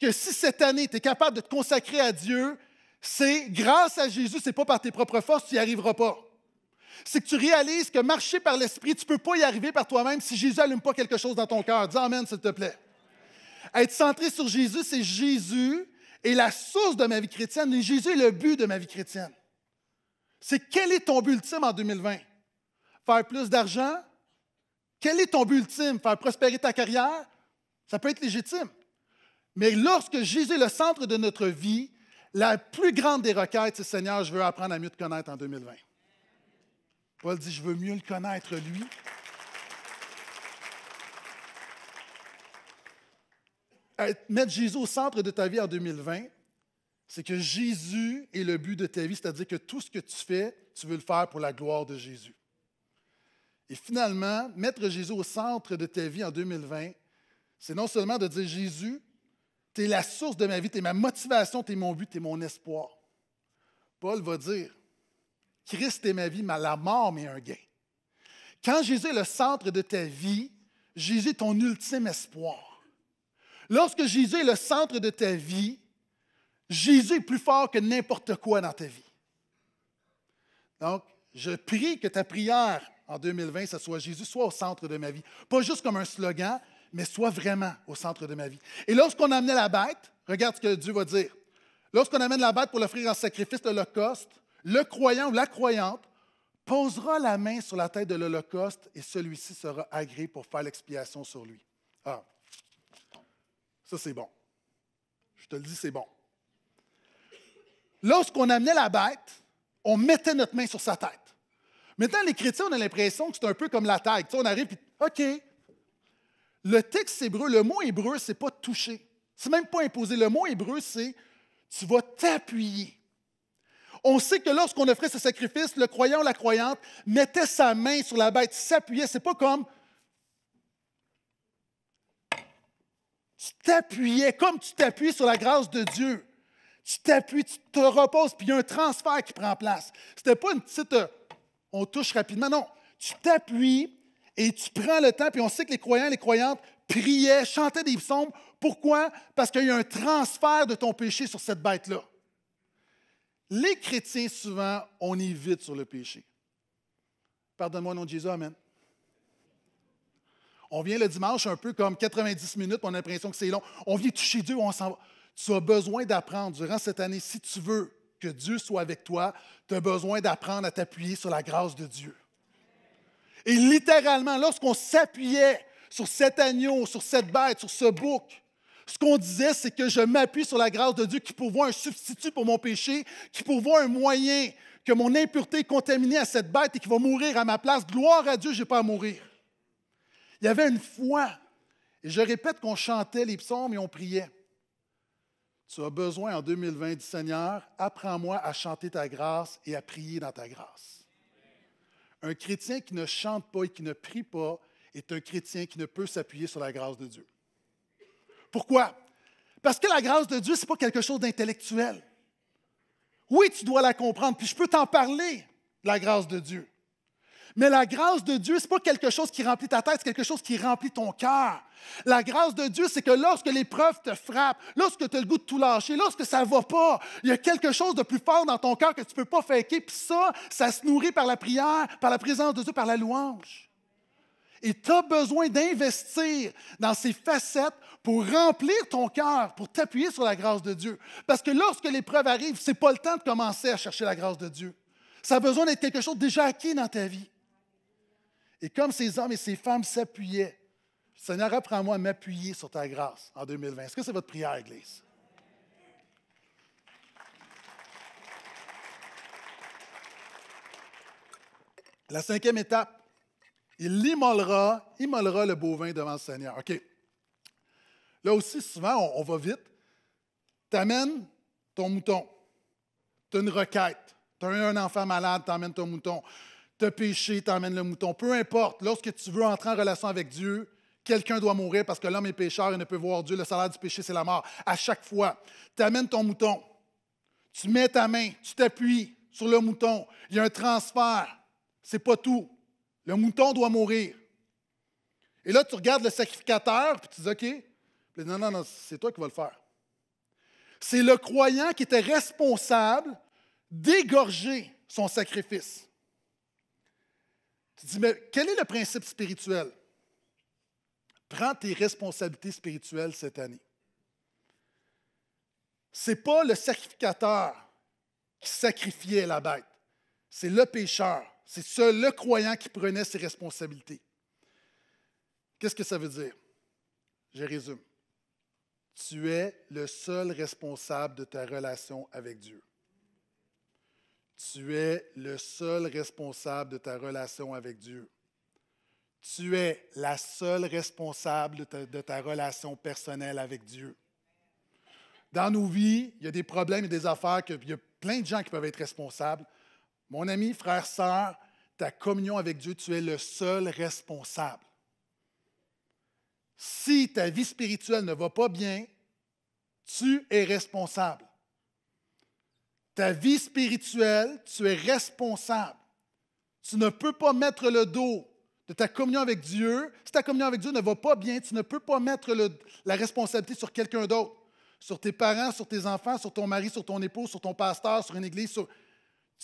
que si cette année, tu es capable de te consacrer à Dieu, c'est grâce à Jésus, ce n'est pas par tes propres forces, tu n'y arriveras pas c'est que tu réalises que marcher par l'Esprit, tu ne peux pas y arriver par toi-même si Jésus n'allume pas quelque chose dans ton cœur. Dis Amen, s'il te plaît. Être centré sur Jésus, c'est Jésus et la source de ma vie chrétienne mais Jésus est le but de ma vie chrétienne. C'est quel est ton but ultime en 2020? Faire plus d'argent? Quel est ton but ultime? Faire prospérer ta carrière? Ça peut être légitime. Mais lorsque Jésus est le centre de notre vie, la plus grande des requêtes, c'est Seigneur, je veux apprendre à mieux te connaître en 2020. Paul dit, je veux mieux le connaître, lui. Euh, mettre Jésus au centre de ta vie en 2020, c'est que Jésus est le but de ta vie, c'est-à-dire que tout ce que tu fais, tu veux le faire pour la gloire de Jésus. Et finalement, mettre Jésus au centre de ta vie en 2020, c'est non seulement de dire Jésus, tu es la source de ma vie, tu es ma motivation, tu es mon but, tu es mon espoir. Paul va dire, Christ est ma vie, mais la mort m'est un gain. Quand Jésus est le centre de ta vie, Jésus est ton ultime espoir. Lorsque Jésus est le centre de ta vie, Jésus est plus fort que n'importe quoi dans ta vie. Donc, je prie que ta prière en 2020, ce soit Jésus, soit au centre de ma vie. Pas juste comme un slogan, mais soit vraiment au centre de ma vie. Et lorsqu'on amenait la bête, regarde ce que Dieu va dire. Lorsqu'on amène la bête pour l'offrir en sacrifice, de l'Holocauste, le croyant ou la croyante posera la main sur la tête de l'Holocauste et celui-ci sera agréé pour faire l'expiation sur lui. Ah, ça c'est bon. Je te le dis, c'est bon. Lorsqu'on amenait la bête, on mettait notre main sur sa tête. Maintenant, les chrétiens, on a l'impression que c'est un peu comme la tête. on arrive et OK. Le texte hébreu, le mot hébreu, c'est pas toucher. C'est même pas imposer. Le mot hébreu, c'est tu vas t'appuyer. On sait que lorsqu'on offrait ce sacrifice, le croyant ou la croyante mettait sa main sur la bête, s'appuyait. C'est pas comme tu t'appuyais, comme tu t'appuies sur la grâce de Dieu. Tu t'appuies, tu te reposes, puis il y a un transfert qui prend place. C'était pas une petite euh, on touche rapidement. Non, tu t'appuies et tu prends le temps, puis on sait que les croyants et les croyantes priaient, chantaient des psaumes. Pourquoi? Parce qu'il y a un transfert de ton péché sur cette bête-là. Les chrétiens, souvent, on évite vite sur le péché. Pardonne-moi au nom de Jésus, Amen. On vient le dimanche un peu comme 90 minutes, on a l'impression que c'est long. On vient toucher Dieu, on s'en va. Tu as besoin d'apprendre durant cette année, si tu veux que Dieu soit avec toi, tu as besoin d'apprendre à t'appuyer sur la grâce de Dieu. Et littéralement, lorsqu'on s'appuyait sur cet agneau, sur cette bête, sur ce bouc, ce qu'on disait, c'est que je m'appuie sur la grâce de Dieu qui pourvoit un substitut pour mon péché, qui pourvoit un moyen que mon impureté est contaminée à cette bête et qui va mourir à ma place. Gloire à Dieu, je n'ai pas à mourir. Il y avait une foi. Et je répète qu'on chantait les psaumes et on priait. Tu as besoin en 2020 du Seigneur, apprends-moi à chanter ta grâce et à prier dans ta grâce. Un chrétien qui ne chante pas et qui ne prie pas est un chrétien qui ne peut s'appuyer sur la grâce de Dieu. Pourquoi? Parce que la grâce de Dieu, ce n'est pas quelque chose d'intellectuel. Oui, tu dois la comprendre, puis je peux t'en parler, la grâce de Dieu. Mais la grâce de Dieu, ce n'est pas quelque chose qui remplit ta tête, c'est quelque chose qui remplit ton cœur. La grâce de Dieu, c'est que lorsque l'épreuve te frappe, lorsque tu as le goût de tout lâcher, lorsque ça ne va pas, il y a quelque chose de plus fort dans ton cœur que tu ne peux pas faker. Puis ça, ça se nourrit par la prière, par la présence de Dieu, par la louange. Et tu as besoin d'investir dans ces facettes pour remplir ton cœur, pour t'appuyer sur la grâce de Dieu. Parce que lorsque l'épreuve arrive, ce n'est pas le temps de commencer à chercher la grâce de Dieu. Ça a besoin d'être quelque chose déjà acquis dans ta vie. Et comme ces hommes et ces femmes s'appuyaient, Seigneur, apprends-moi à m'appuyer sur ta grâce en 2020. Est-ce que c'est votre prière, Église? La cinquième étape, il immolera le bovin devant le Seigneur. OK. Là aussi, souvent, on, va vite. Tu amènes ton mouton. Tu as une requête. Tu as un enfant malade, tu amènes ton mouton. Tu as péché, amènes le mouton. Peu importe, lorsque tu veux entrer en relation avec Dieu, quelqu'un doit mourir parce que l'homme est pécheur et ne peut voir Dieu. Le salaire du péché, c'est la mort. À chaque fois, tu amènes ton mouton. Tu mets ta main, tu t'appuies sur le mouton. Il y a un transfert. C'est pas tout. Le mouton doit mourir. Et là, tu regardes le sacrificateur, puis tu dis, OK, non, non, non, c'est toi qui vas le faire. C'est le croyant qui était responsable d'égorger son sacrifice. Tu dis, mais quel est le principe spirituel? Prends tes responsabilités spirituelles cette année. Ce n'est pas le sacrificateur qui sacrifiait la bête, c'est le pécheur c'est seul le croyant qui prenait ses responsabilités. Qu'est-ce que ça veut dire? Je résume. Tu es le seul responsable de ta relation avec Dieu. Tu es le seul responsable de ta relation avec Dieu. Tu es la seule responsable de ta, relation personnelle avec Dieu. Dans nos vies, il y a des problèmes et des affaires que il y a plein de gens qui peuvent être responsables. Mon ami, frère, sœur, ta communion avec Dieu, tu es le seul responsable. Si ta vie spirituelle ne va pas bien, tu es responsable. Ta vie spirituelle, tu es responsable. Tu ne peux pas mettre le dos de ta communion avec Dieu. Si ta communion avec Dieu ne va pas bien, tu ne peux pas mettre la responsabilité sur quelqu'un d'autre, sur tes parents, sur tes enfants, sur ton mari, sur ton épouse, sur ton pasteur, sur une église. Sur...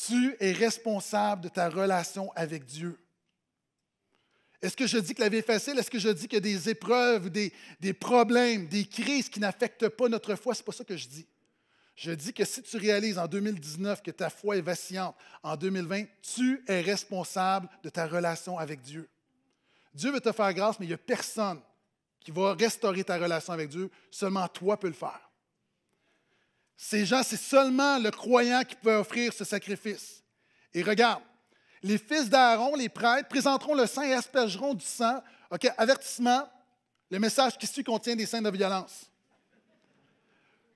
Tu es responsable de ta relation avec Dieu. Est-ce que je dis que la vie est facile? Est-ce que je dis que des épreuves, des, des problèmes, des crises qui n'affectent pas notre foi? Ce n'est pas ça que je dis. Je dis que si tu réalises en 2019 que ta foi est vacillante, en 2020, tu es responsable de ta relation avec Dieu. Dieu veut te faire grâce, mais il n'y a personne qui va restaurer ta relation avec Dieu. Seulement toi peux le faire. Ces gens, c'est seulement le croyant qui peut offrir ce sacrifice. Et regarde, les fils d'Aaron, les prêtres, présenteront le sang et aspergeront du sang. OK, avertissement, le message qui suit contient des scènes de violence.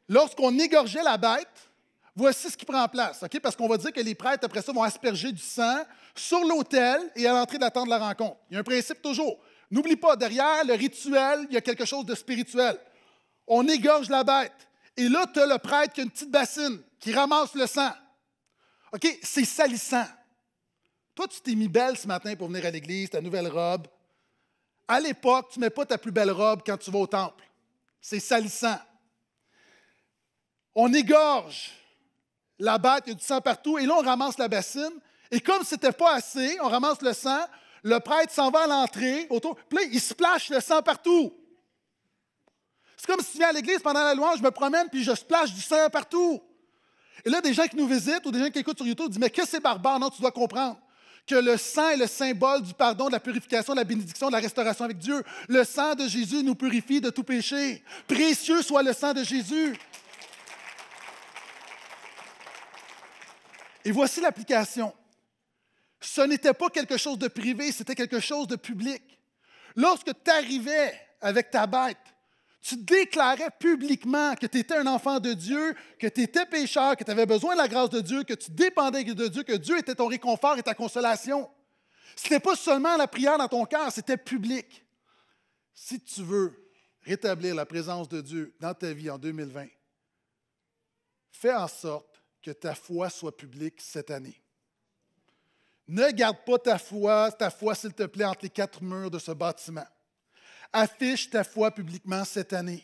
Lorsqu'on égorgeait la bête, voici ce qui prend place, OK? Parce qu'on va dire que les prêtres, après ça, vont asperger du sang sur l'autel et à l'entrée de la tente de la rencontre. Il y a un principe toujours. N'oublie pas, derrière le rituel, il y a quelque chose de spirituel. On égorge la bête. Et là, tu as le prêtre qui a une petite bassine, qui ramasse le sang. OK, c'est salissant. Toi, tu t'es mis belle ce matin pour venir à l'église, ta nouvelle robe. À l'époque, tu ne mets pas ta plus belle robe quand tu vas au temple. C'est salissant. On égorge la bête, il y a du sang partout, et là, on ramasse la bassine. Et comme ce n'était pas assez, on ramasse le sang, le prêtre s'en va à l'entrée, autour, puis là, il splash le sang partout. C'est comme si je viens à l'église pendant la louange, je me promène puis je splash du sang partout. Et là, des gens qui nous visitent ou des gens qui écoutent sur YouTube disent Mais que c'est barbare Non, tu dois comprendre que le sang est le symbole du pardon, de la purification, de la bénédiction, de la restauration avec Dieu. Le sang de Jésus nous purifie de tout péché. Précieux soit le sang de Jésus. Et voici l'application. Ce n'était pas quelque chose de privé, c'était quelque chose de public. Lorsque tu arrivais avec ta bête, tu déclarais publiquement que tu étais un enfant de Dieu, que tu étais pécheur, que tu avais besoin de la grâce de Dieu, que tu dépendais de Dieu, que Dieu était ton réconfort et ta consolation. Ce n'était pas seulement la prière dans ton cœur, c'était public. Si tu veux rétablir la présence de Dieu dans ta vie en 2020, fais en sorte que ta foi soit publique cette année. Ne garde pas ta foi, ta foi, s'il te plaît, entre les quatre murs de ce bâtiment affiche ta foi publiquement cette année.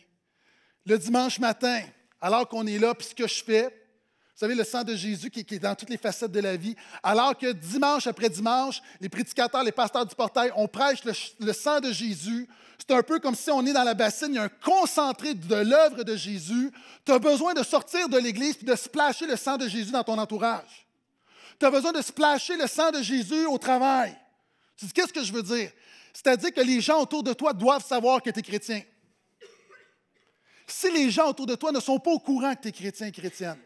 Le dimanche matin, alors qu'on est là, puis ce que je fais, vous savez, le sang de Jésus qui, est dans toutes les facettes de la vie, alors que dimanche après dimanche, les prédicateurs, les pasteurs du portail, on prêche le, sang de Jésus. C'est un peu comme si on est dans la bassine, il y a un concentré de l'œuvre de Jésus. Tu as besoin de sortir de l'Église et de splasher le sang de Jésus dans ton entourage. Tu as besoin de splasher le sang de Jésus au travail. Tu dis, qu'est-ce que je veux dire? C'est-à-dire que les gens autour de toi doivent savoir que tu es chrétien. Si les gens autour de toi ne sont pas au courant que tu es chrétien, chrétienne,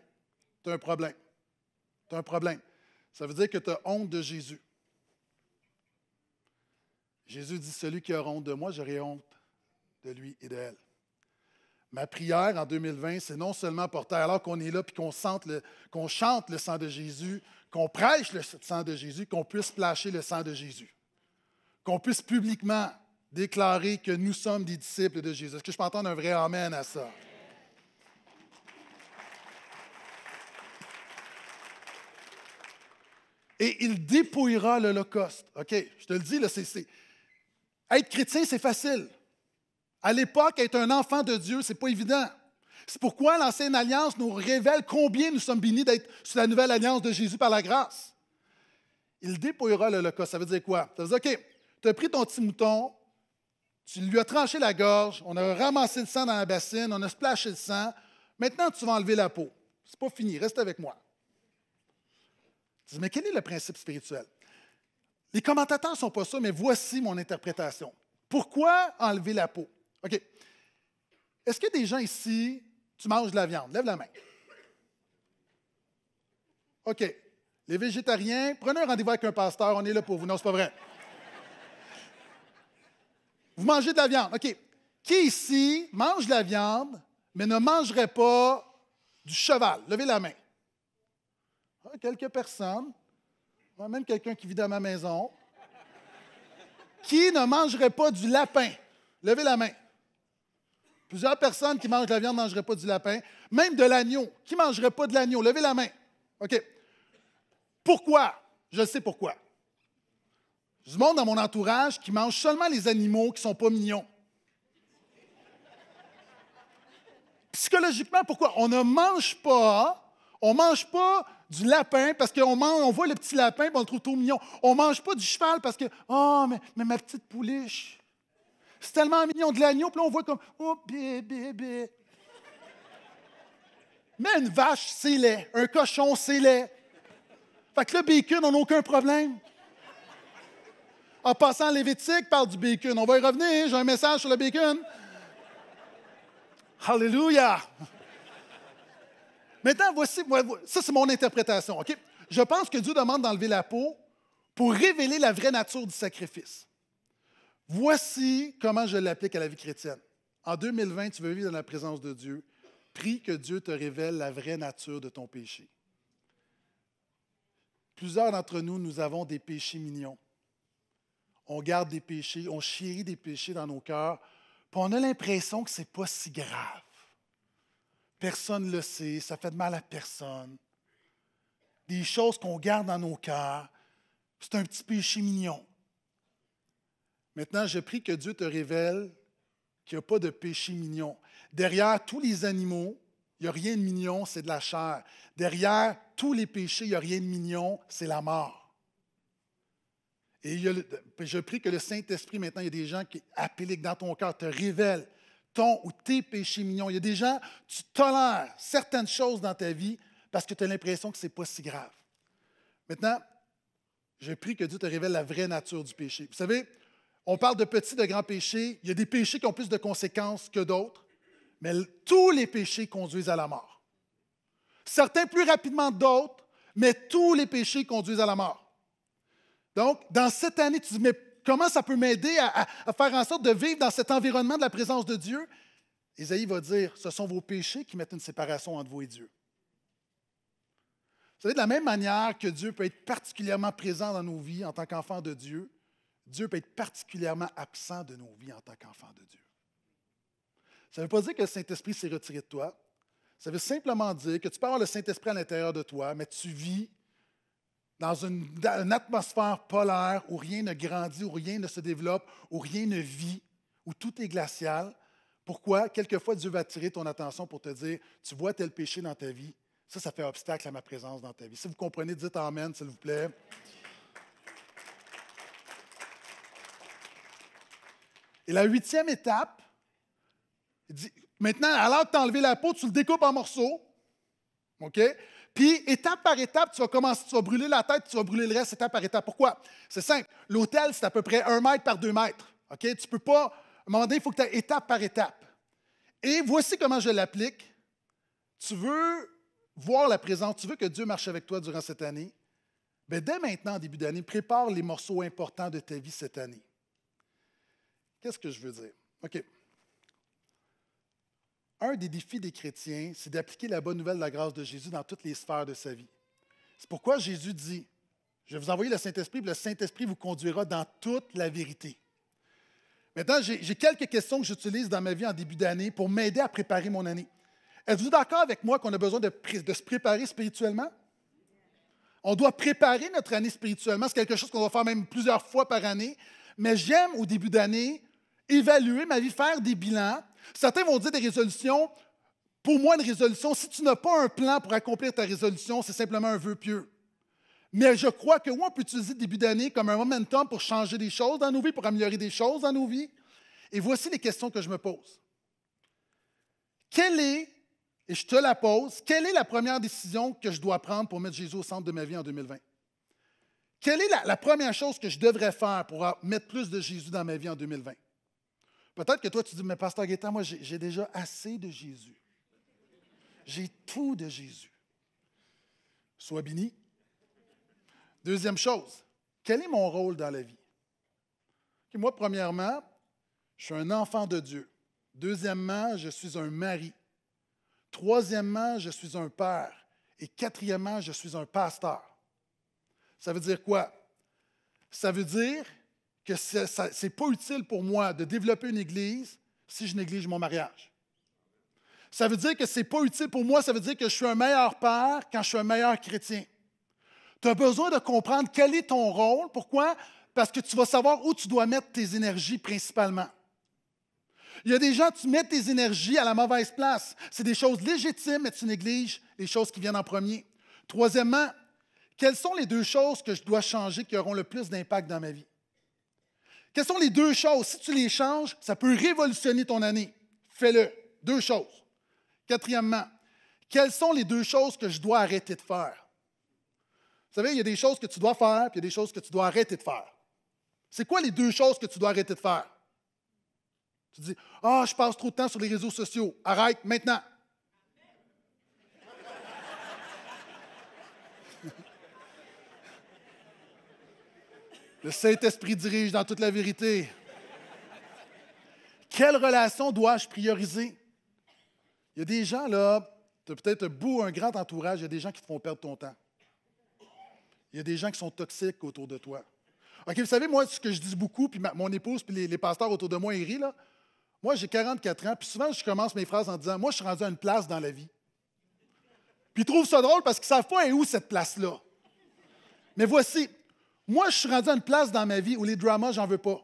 tu as un problème. Tu as un problème. Ça veut dire que tu as honte de Jésus. Jésus dit Celui qui a honte de moi, j'aurai honte de lui et de elle. Ma prière en 2020, c'est non seulement porter, alors qu'on est là puis qu'on chante le sang de Jésus, qu'on prêche le sang de Jésus, qu'on puisse placher le sang de Jésus qu'on puisse publiquement déclarer que nous sommes des disciples de Jésus. Est-ce que je peux entendre un vrai Amen à ça? Et il dépouillera l'Holocauste. OK, je te le dis, le c'est, Être chrétien, c'est facile. À l'époque, être un enfant de Dieu, c'est pas évident. C'est pourquoi l'Ancienne Alliance nous révèle combien nous sommes bénis d'être sous la nouvelle alliance de Jésus par la grâce. Il dépouillera l'Holocauste. Ça veut dire quoi? Ça veut dire, OK, tu as pris ton petit mouton, tu lui as tranché la gorge, on a ramassé le sang dans la bassine, on a splashé le sang. Maintenant, tu vas enlever la peau. C'est pas fini, reste avec moi. dis, mais quel est le principe spirituel? Les commentateurs ne sont pas ça, mais voici mon interprétation. Pourquoi enlever la peau? OK. Est-ce qu'il y a des gens ici, tu manges de la viande? Lève la main. OK. Les végétariens, prenez un rendez-vous avec un pasteur, on est là pour vous. Non, c'est pas vrai vous mangez de la viande. OK. Qui ici mange de la viande, mais ne mangerait pas du cheval? Levez la main. Ah, quelques personnes. Ah, même quelqu'un qui vit dans ma maison. qui ne mangerait pas du lapin? Levez la main. Plusieurs personnes qui mangent de la viande ne mangeraient pas du lapin. Même de l'agneau. Qui ne mangerait pas de l'agneau? Levez la main. OK. Pourquoi? Je sais pourquoi. Je monde dans mon entourage qui mange seulement les animaux qui ne sont pas mignons. Psychologiquement, pourquoi? On ne mange pas, on mange pas du lapin parce qu'on on voit le petit lapin et on le trouve trop mignon. On ne mange pas du cheval parce que, oh, mais, ma petite pouliche, c'est tellement mignon de l'agneau, puis là on voit comme, oh, bébé, bébé. Mais une vache, c'est laid. Un cochon, c'est laid. Fait que le bacon, on n'a aucun problème en passant Lévitique, parle du bacon. On va y revenir, hein. j'ai un message sur le bacon. Alléluia! Maintenant, voici, ça c'est mon interprétation, OK? Je pense que Dieu demande d'enlever la peau pour révéler la vraie nature du sacrifice. Voici comment je l'applique à la vie chrétienne. En 2020, tu veux vivre dans la présence de Dieu. Prie que Dieu te révèle la vraie nature de ton péché. Plusieurs d'entre nous, nous avons des péchés mignons on garde des péchés, on chérit des péchés dans nos cœurs, puis on a l'impression que ce n'est pas si grave. Personne ne le sait, ça fait de mal à personne. Des choses qu'on garde dans nos cœurs, c'est un petit péché mignon. Maintenant, je prie que Dieu te révèle qu'il n'y a pas de péché mignon. Derrière tous les animaux, il n'y a rien de mignon, c'est de la chair. Derrière tous les péchés, il n'y a rien de mignon, c'est la mort. Et je prie que le Saint-Esprit, maintenant, il y a des gens qui appliquent dans ton cœur, te révèlent ton ou tes péchés mignons. Il y a des gens, tu tolères certaines choses dans ta vie parce que tu as l'impression que ce n'est pas si grave. Maintenant, je prie que Dieu te révèle la vraie nature du péché. Vous savez, on parle de petits, de grands péchés. Il y a des péchés qui ont plus de conséquences que d'autres, mais tous les péchés conduisent à la mort. Certains plus rapidement que d'autres, mais tous les péchés conduisent à la mort. Donc, dans cette année, tu dis, mais comment ça peut m'aider à, faire en sorte de vivre dans cet environnement de la présence de Dieu? Isaïe va dire, ce sont vos péchés qui mettent une séparation entre vous et Dieu. Vous savez, de la même manière que Dieu peut être particulièrement présent dans nos vies en tant qu'enfant de Dieu, Dieu peut être particulièrement absent de nos vies en tant qu'enfant de Dieu. Ça ne veut pas dire que le Saint-Esprit s'est retiré de toi. Ça veut simplement dire que tu peux avoir le Saint-Esprit à l'intérieur de toi, mais tu vis dans une, atmosphère polaire où rien ne grandit, où rien ne se développe, où rien ne vit, où tout est glacial. Pourquoi? Quelquefois, Dieu va attirer ton attention pour te dire, tu vois tel péché dans ta vie, ça, ça fait obstacle à ma présence dans ta vie. Si vous comprenez, dites Amen, s'il vous plaît. Et la huitième étape, il dit, maintenant, à l'heure de t'enlever la peau, tu le découpes en morceaux. OK? Puis, étape par étape, tu vas commencer, tu vas brûler la tête, tu vas brûler le reste étape par étape. Pourquoi? C'est simple. L'hôtel, c'est à peu près un mètre par deux mètres. OK? Tu ne peux pas. demander, il faut que tu aies étape par étape. Et voici comment je l'applique. Tu veux voir la présence, tu veux que Dieu marche avec toi durant cette année. Bien, dès maintenant, début d'année, prépare les morceaux importants de ta vie cette année. Qu'est-ce que je veux dire? OK un des défis des chrétiens, c'est d'appliquer la bonne nouvelle de la grâce de Jésus dans toutes les sphères de sa vie. C'est pourquoi Jésus dit, je vais vous envoyer le Saint-Esprit, le Saint-Esprit vous conduira dans toute la vérité. Maintenant, j'ai quelques questions que j'utilise dans ma vie en début d'année pour m'aider à préparer mon année. Êtes-vous d'accord avec moi qu'on a besoin de, de, se préparer spirituellement? On doit préparer notre année spirituellement. C'est quelque chose qu'on doit faire même plusieurs fois par année. Mais j'aime au début d'année évaluer ma vie, faire des bilans Certains vont dire des résolutions. Pour moi, une résolution, si tu n'as pas un plan pour accomplir ta résolution, c'est simplement un vœu pieux. Mais je crois que oui, on peut utiliser le début d'année comme un momentum pour changer des choses dans nos vies, pour améliorer des choses dans nos vies. Et voici les questions que je me pose. Quelle est, et je te la pose, quelle est la première décision que je dois prendre pour mettre Jésus au centre de ma vie en 2020? Quelle est la première chose que je devrais faire pour mettre plus de Jésus dans ma vie en 2020? Peut-être que toi, tu dis, mais Pasteur Gaétan, moi, j'ai déjà assez de Jésus. J'ai tout de Jésus. Sois béni. Deuxième chose, quel est mon rôle dans la vie? moi, premièrement, je suis un enfant de Dieu. Deuxièmement, je suis un mari. Troisièmement, je suis un père. Et quatrièmement, je suis un pasteur. Ça veut dire quoi? Ça veut dire que ce n'est pas utile pour moi de développer une église si je néglige mon mariage. Ça veut dire que ce n'est pas utile pour moi, ça veut dire que je suis un meilleur père quand je suis un meilleur chrétien. Tu as besoin de comprendre quel est ton rôle. Pourquoi? Parce que tu vas savoir où tu dois mettre tes énergies principalement. Il y a des gens, tu mets tes énergies à la mauvaise place. C'est des choses légitimes, mais tu négliges les choses qui viennent en premier. Troisièmement, quelles sont les deux choses que je dois changer qui auront le plus d'impact dans ma vie? Quelles sont les deux choses? Si tu les changes, ça peut révolutionner ton année. Fais-le. Deux choses. Quatrièmement, quelles sont les deux choses que je dois arrêter de faire? Vous savez, il y a des choses que tu dois faire, puis il y a des choses que tu dois arrêter de faire. C'est quoi les deux choses que tu dois arrêter de faire? Tu dis, ah, je passe trop de temps sur les réseaux sociaux. Arrête maintenant. Le Saint-Esprit dirige dans toute la vérité. Quelle relation dois-je prioriser? Il y a des gens, là, tu as peut-être un un grand entourage, il y a des gens qui te font perdre ton temps. Il y a des gens qui sont toxiques autour de toi. OK, vous savez, moi, ce que je dis beaucoup, puis ma, mon épouse, puis les, pasteurs autour de moi, ils rient, là. Moi, j'ai 44 ans, puis souvent, je commence mes phrases en disant Moi, je suis rendu à une place dans la vie. Puis ils trouvent ça drôle parce qu'ils ne savent pas hein, où cette place-là. Mais voici, moi, je suis rendu à une place dans ma vie où les dramas, j'en veux pas.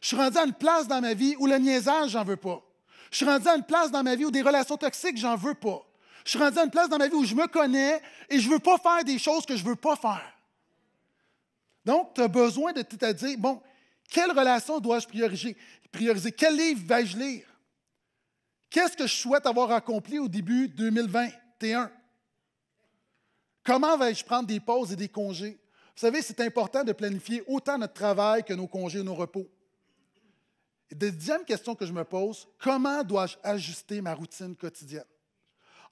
Je suis rendu à une place dans ma vie où le niaisage, j'en veux pas. Je suis rendu à une place dans ma vie où des relations toxiques, j'en veux pas. Je suis rendu à une place dans ma vie où je me connais et je veux pas faire des choses que je veux pas faire. Donc, tu as besoin de te dire, bon, quelle relation dois-je prioriser? prioriser? Quel livre vais-je lire? Qu'est-ce que je souhaite avoir accompli au début 2021? Comment vais-je prendre des pauses et des congés? Vous savez, c'est important de planifier autant notre travail que nos congés et nos repos. Et deuxième question que je me pose, comment dois-je ajuster ma routine quotidienne?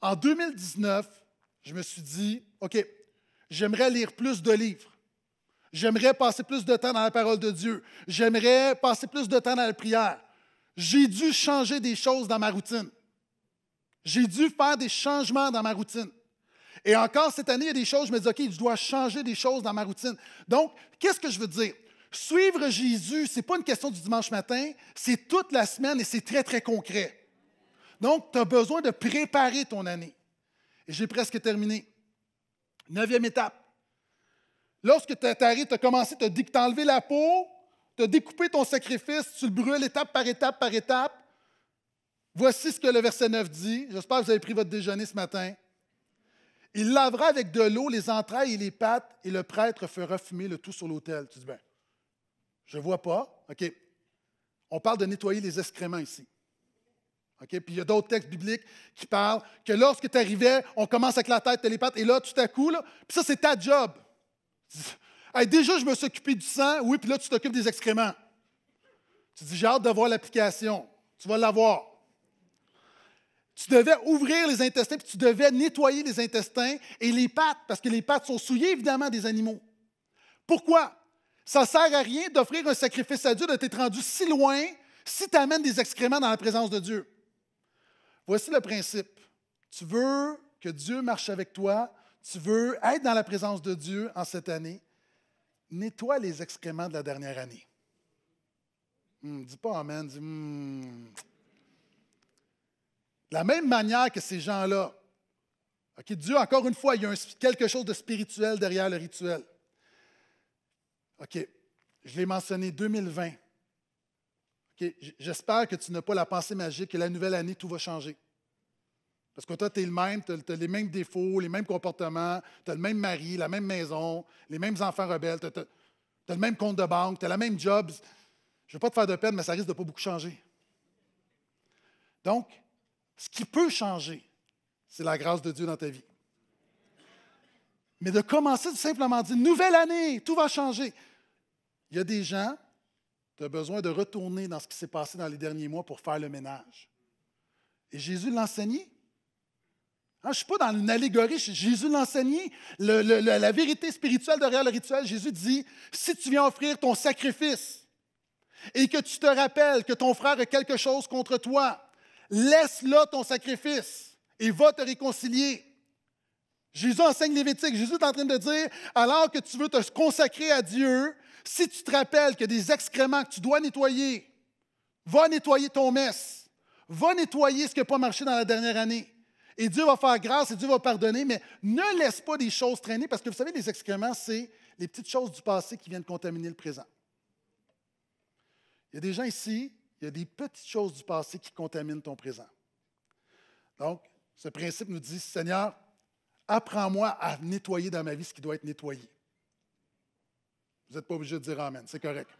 En 2019, je me suis dit, OK, j'aimerais lire plus de livres. J'aimerais passer plus de temps dans la parole de Dieu. J'aimerais passer plus de temps dans la prière. J'ai dû changer des choses dans ma routine. J'ai dû faire des changements dans ma routine. Et encore cette année, il y a des choses, je me dis, OK, je dois changer des choses dans ma routine. Donc, qu'est-ce que je veux dire? Suivre Jésus, ce n'est pas une question du dimanche matin, c'est toute la semaine et c'est très, très concret. Donc, tu as besoin de préparer ton année. Et j'ai presque terminé. Neuvième étape. Lorsque tu arrives, tu as commencé, tu as, enlevé la peau, tu as découpé ton sacrifice, tu le brûles étape par étape par étape. Voici ce que le verset 9 dit. J'espère que vous avez pris votre déjeuner ce matin. Il lavera avec de l'eau les entrailles et les pattes, et le prêtre fera fumer le tout sur l'autel. Tu dis, Bien, je ne vois pas. OK. On parle de nettoyer les excréments ici. OK. Puis il y a d'autres textes bibliques qui parlent que lorsque tu arrivais, on commence avec la tête, les pattes, et là, tout à coup, là, puis ça, c'est ta job. Hey, déjà, je me suis occupé du sang, oui, puis là, tu t'occupes des excréments. Tu dis, j'ai hâte de voir l'application. Tu vas l'avoir tu devais ouvrir les intestins, puis tu devais nettoyer les intestins et les pattes, parce que les pattes sont souillées, évidemment, des animaux. Pourquoi? Ça ne sert à rien d'offrir un sacrifice à Dieu, de t'être rendu si loin si tu amènes des excréments dans la présence de Dieu. Voici le principe. Tu veux que Dieu marche avec toi, tu veux être dans la présence de Dieu en cette année, nettoie les excréments de la dernière année. Ne hum, dis pas Amen, dis hum. De la même manière que ces gens-là. Dieu, encore une fois, il y a quelque chose de spirituel derrière le rituel. OK, je l'ai mentionné, 2020. J'espère que tu n'as pas la pensée magique et la nouvelle année, tout va changer. Parce que toi, tu es le même, tu as, les mêmes défauts, les mêmes comportements, tu as le même mari, la même maison, les mêmes enfants rebelles, tu as, le même compte de banque, tu as la même job. Je ne veux pas te faire de peine, mais ça risque de pas beaucoup changer. Donc, ce qui peut changer, c'est la grâce de Dieu dans ta vie. Mais de commencer tout simplement dire, nouvelle année, tout va changer. Il y a des gens, tu as besoin de retourner dans ce qui s'est passé dans les derniers mois pour faire le ménage. Et Jésus l'enseignait. Hein, je ne suis pas dans une allégorie, Jésus l'enseignait. la vérité spirituelle derrière le rituel, Jésus dit, si tu viens offrir ton sacrifice et que tu te rappelles que ton frère a quelque chose contre toi, Laisse là ton sacrifice et va te réconcilier. Jésus enseigne Lévitique. Jésus est en train de dire, alors que tu veux te consacrer à Dieu, si tu te rappelles que des excréments que tu dois nettoyer, va nettoyer ton messe. Va nettoyer ce qui n'a pas marché dans la dernière année. Et Dieu va faire grâce et Dieu va pardonner, mais ne laisse pas des choses traîner parce que vous savez, les excréments, c'est les petites choses du passé qui viennent contaminer le présent. Il y a des gens ici il y a des petites choses du passé qui contaminent ton présent. Donc, ce principe nous dit, Seigneur, apprends-moi à nettoyer dans ma vie ce qui doit être nettoyé. Vous n'êtes pas obligé de dire Amen, c'est correct.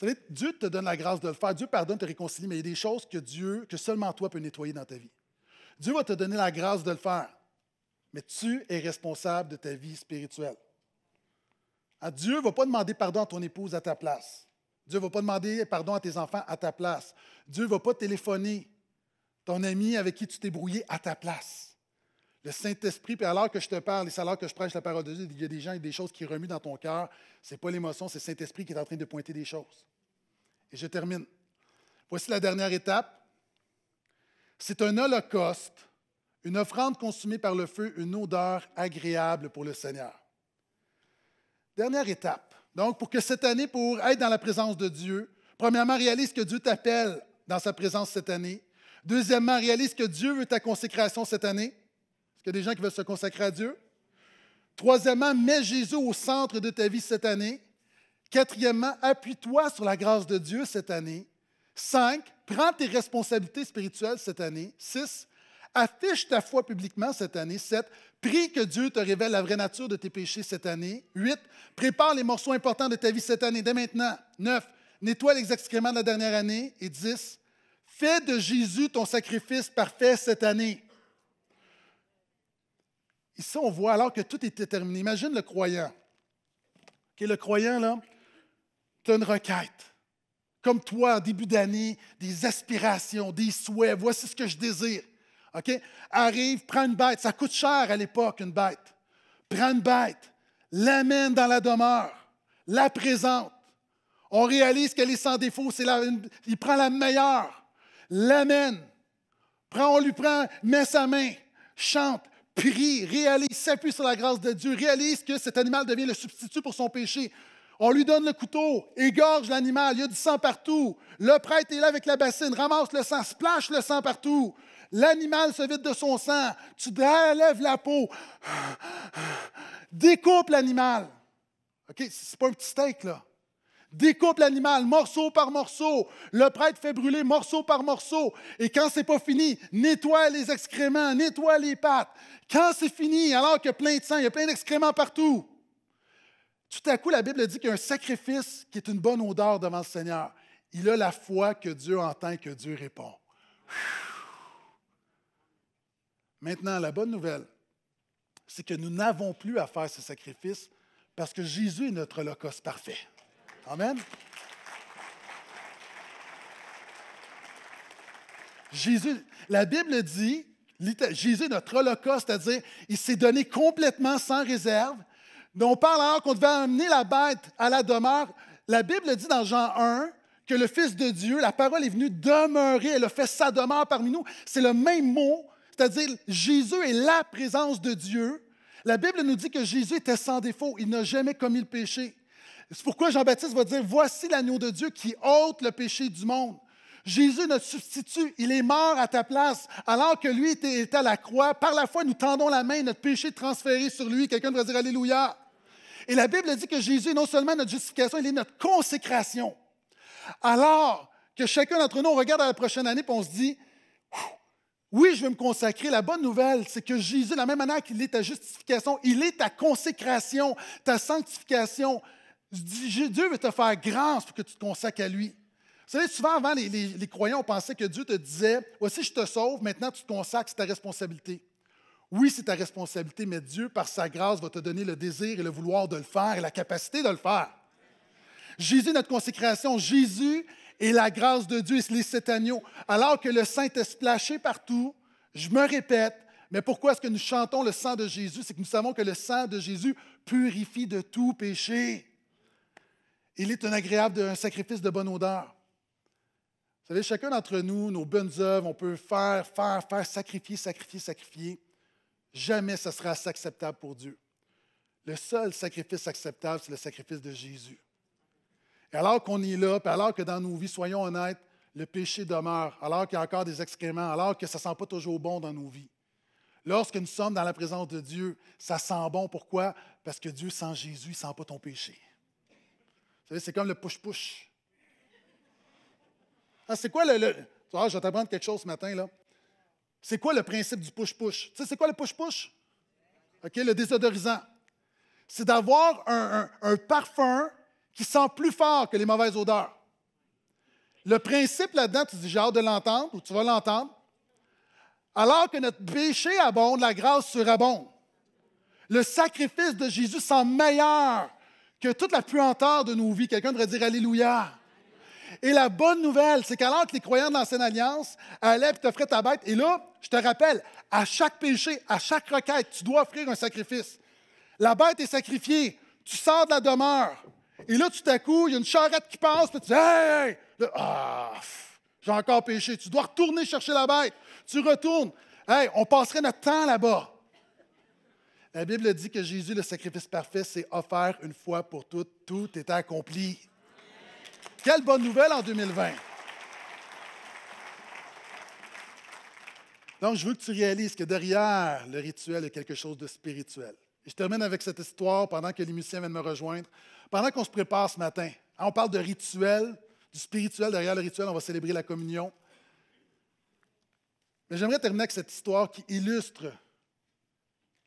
Vous savez, Dieu te donne la grâce de le faire, Dieu pardonne, te réconcilie, mais il y a des choses que Dieu, que seulement toi peux nettoyer dans ta vie. Dieu va te donner la grâce de le faire, mais tu es responsable de ta vie spirituelle. Ah, Dieu ne va pas demander pardon à ton épouse à ta place. Dieu ne va pas demander pardon à tes enfants à ta place. Dieu ne va pas téléphoner ton ami avec qui tu t'es brouillé à ta place. Le Saint-Esprit, puis alors que je te parle, et c'est alors que je prêche la parole de Dieu, il y a des gens et des choses qui remuent dans ton cœur. Ce n'est pas l'émotion, c'est le Saint-Esprit qui est en train de pointer des choses. Et je termine. Voici la dernière étape. C'est un holocauste, une offrande consumée par le feu, une odeur agréable pour le Seigneur. Dernière étape. Donc, pour que cette année, pour être dans la présence de Dieu, premièrement, réalise que Dieu t'appelle dans sa présence cette année. Deuxièmement, réalise que Dieu veut ta consécration cette année. Est-ce qu'il y a des gens qui veulent se consacrer à Dieu? Troisièmement, mets Jésus au centre de ta vie cette année. Quatrièmement, appuie-toi sur la grâce de Dieu cette année. Cinq, prends tes responsabilités spirituelles cette année. Six, Affiche ta foi publiquement cette année. 7. Prie que Dieu te révèle la vraie nature de tes péchés cette année. 8. Prépare les morceaux importants de ta vie cette année, dès maintenant. 9. Nettoie les excréments de la dernière année. Et 10. Fais de Jésus ton sacrifice parfait cette année. Ici, on voit alors que tout était terminé. Imagine le croyant. le croyant, là, tu as une requête. Comme toi, début d'année, des aspirations, des souhaits. Voici ce que je désire. Arrive, prend une bête. Ça coûte cher à l'époque, une bête. Prend une bête, l'amène dans la demeure, la présente. On réalise qu'elle est sans défaut. C'est il prend la meilleure, l'amène. on lui prend, met sa main, chante, prie, réalise, s'appuie sur la grâce de Dieu, réalise que cet animal devient le substitut pour son péché. On lui donne le couteau, égorge l'animal, il y a du sang partout. Le prêtre est là avec la bassine, ramasse le sang, splash le sang partout. L'animal se vide de son sang. Tu relèves la peau. Découpe l'animal. OK? C'est pas un petit steak, là. Découpe l'animal morceau par morceau. Le prêtre fait brûler morceau par morceau. Et quand c'est pas fini, nettoie les excréments, nettoie les pattes. Quand c'est fini, alors qu'il y a plein de sang, il y a plein d'excréments partout. Tout à coup, la Bible dit qu'il y a un sacrifice qui est une bonne odeur devant le Seigneur. Il a la foi que Dieu entend et que Dieu répond. Maintenant, la bonne nouvelle, c'est que nous n'avons plus à faire ce sacrifice parce que Jésus est notre holocauste parfait. Amen. Jésus, la Bible dit, Jésus est notre holocauste, c'est-à-dire, il s'est donné complètement sans réserve. On parle alors qu'on devait amener la bête à la demeure. La Bible dit dans Jean 1 que le Fils de Dieu, la parole est venue demeurer, elle a fait sa demeure parmi nous. C'est le même mot c'est-à-dire, Jésus est la présence de Dieu. La Bible nous dit que Jésus était sans défaut. Il n'a jamais commis le péché. C'est pourquoi Jean-Baptiste va dire, voici l'agneau de Dieu qui ôte le péché du monde. Jésus notre substitut, il est mort à ta place, alors que lui était, à la croix. Par la foi, nous tendons la main, notre péché transféré sur lui. Quelqu'un devrait dire Alléluia. Et la Bible dit que Jésus est non seulement notre justification, il est notre consécration. Alors que chacun d'entre nous, regarde à la prochaine année et on se dit oui, je vais me consacrer. La bonne nouvelle, c'est que Jésus, de la même manière qu'il est ta justification, il est ta consécration, ta sanctification. Dieu veut te faire grâce pour que tu te consacres à lui. Vous savez, souvent avant, les, croyants les croyants pensaient que Dieu te disait Voici, je te sauve, maintenant tu te consacres, c'est ta responsabilité. Oui, c'est ta responsabilité, mais Dieu, par sa grâce, va te donner le désir et le vouloir de le faire et la capacité de le faire. Jésus, notre consécration, Jésus et la grâce de Dieu est cet agneau. Alors que le sang est splashé partout, je me répète, mais pourquoi est-ce que nous chantons le sang de Jésus? C'est que nous savons que le sang de Jésus purifie de tout péché. Il est un agréable un sacrifice de bonne odeur. Vous savez, chacun d'entre nous, nos bonnes œuvres, on peut faire, faire, faire, sacrifier, sacrifier, sacrifier. Jamais ce sera acceptable pour Dieu. Le seul sacrifice acceptable, c'est le sacrifice de Jésus alors qu'on est là, alors que dans nos vies, soyons honnêtes, le péché demeure, alors qu'il y a encore des excréments, alors que ça ne sent pas toujours bon dans nos vies. Lorsque nous sommes dans la présence de Dieu, ça sent bon. Pourquoi? Parce que Dieu, sans Jésus, ne sent pas ton péché. Vous savez, c'est comme le push-push. Ah, c'est quoi le. je vais t'apprendre quelque chose ce matin, là. C'est quoi le principe du push-push? Tu sais, c'est quoi le push-push? OK, le désodorisant. C'est d'avoir un parfum qui sent plus fort que les mauvaises odeurs. Le principe là-dedans, tu dis, j'ai hâte de l'entendre ou tu vas l'entendre. Alors que notre péché abonde, la grâce surabonde. Le sacrifice de Jésus sent meilleur que toute la puanteur de nos vies. Quelqu'un devrait dire Alléluia. Et la bonne nouvelle, c'est qu'alors que les croyants de l'ancienne alliance allaient et t'offraient ta bête, et là, je te rappelle, à chaque péché, à chaque requête, tu dois offrir un sacrifice. La bête est sacrifiée, tu sors de la demeure, et là, tout à coup, il y a une charrette qui passe, puis tu dis Hey! ah, j'ai encore péché. Tu dois retourner chercher la bête. Tu retournes. Hey, on passerait notre temps là-bas. La Bible dit que Jésus, le sacrifice parfait, s'est offert une fois pour toutes. Tout est accompli. Quelle bonne nouvelle en 2020! Donc, je veux que tu réalises que derrière le rituel, il y a quelque chose de spirituel. je termine avec cette histoire pendant que les musiciens viennent me rejoindre. Pendant qu'on se prépare ce matin, hein, on parle de rituel, du spirituel derrière le rituel, on va célébrer la communion. Mais j'aimerais terminer avec cette histoire qui illustre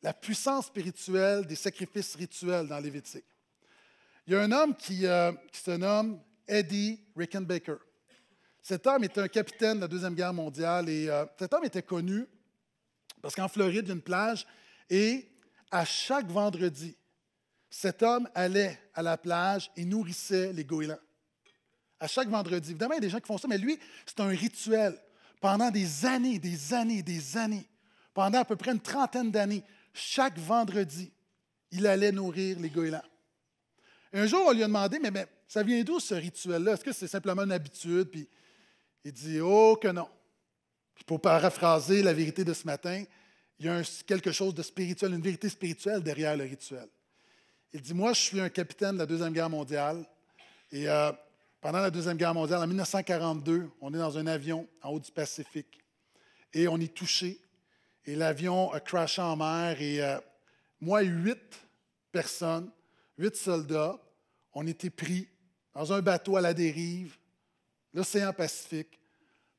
la puissance spirituelle des sacrifices rituels dans Lévitique. Il y a un homme qui, euh, se nomme Eddie Rickenbacker. Cet homme était un capitaine de la Deuxième Guerre mondiale et euh, cet homme était connu parce qu'en Floride, il y a une plage et à chaque vendredi, cet homme allait à la plage et nourrissait les goélands. À chaque vendredi. Évidemment, il y a des gens qui font ça, mais lui, c'est un rituel. Pendant des années, des années, des années, pendant à peu près une trentaine d'années, chaque vendredi, il allait nourrir les goélands. un jour, on lui a demandé, mais, mais ça vient d'où ce rituel-là? Est-ce que c'est simplement une habitude? Puis il dit, oh que non. Puis pour paraphraser la vérité de ce matin, il y a quelque chose de spirituel, une vérité spirituelle derrière le rituel. Il dit, moi, je suis un capitaine de la Deuxième Guerre mondiale. Et euh, pendant la Deuxième Guerre mondiale, en 1942, on est dans un avion en haut du Pacifique. Et on est touché. Et l'avion a crashé en mer. Et euh, moi et huit personnes, huit soldats, on était pris dans un bateau à la dérive, l'océan Pacifique,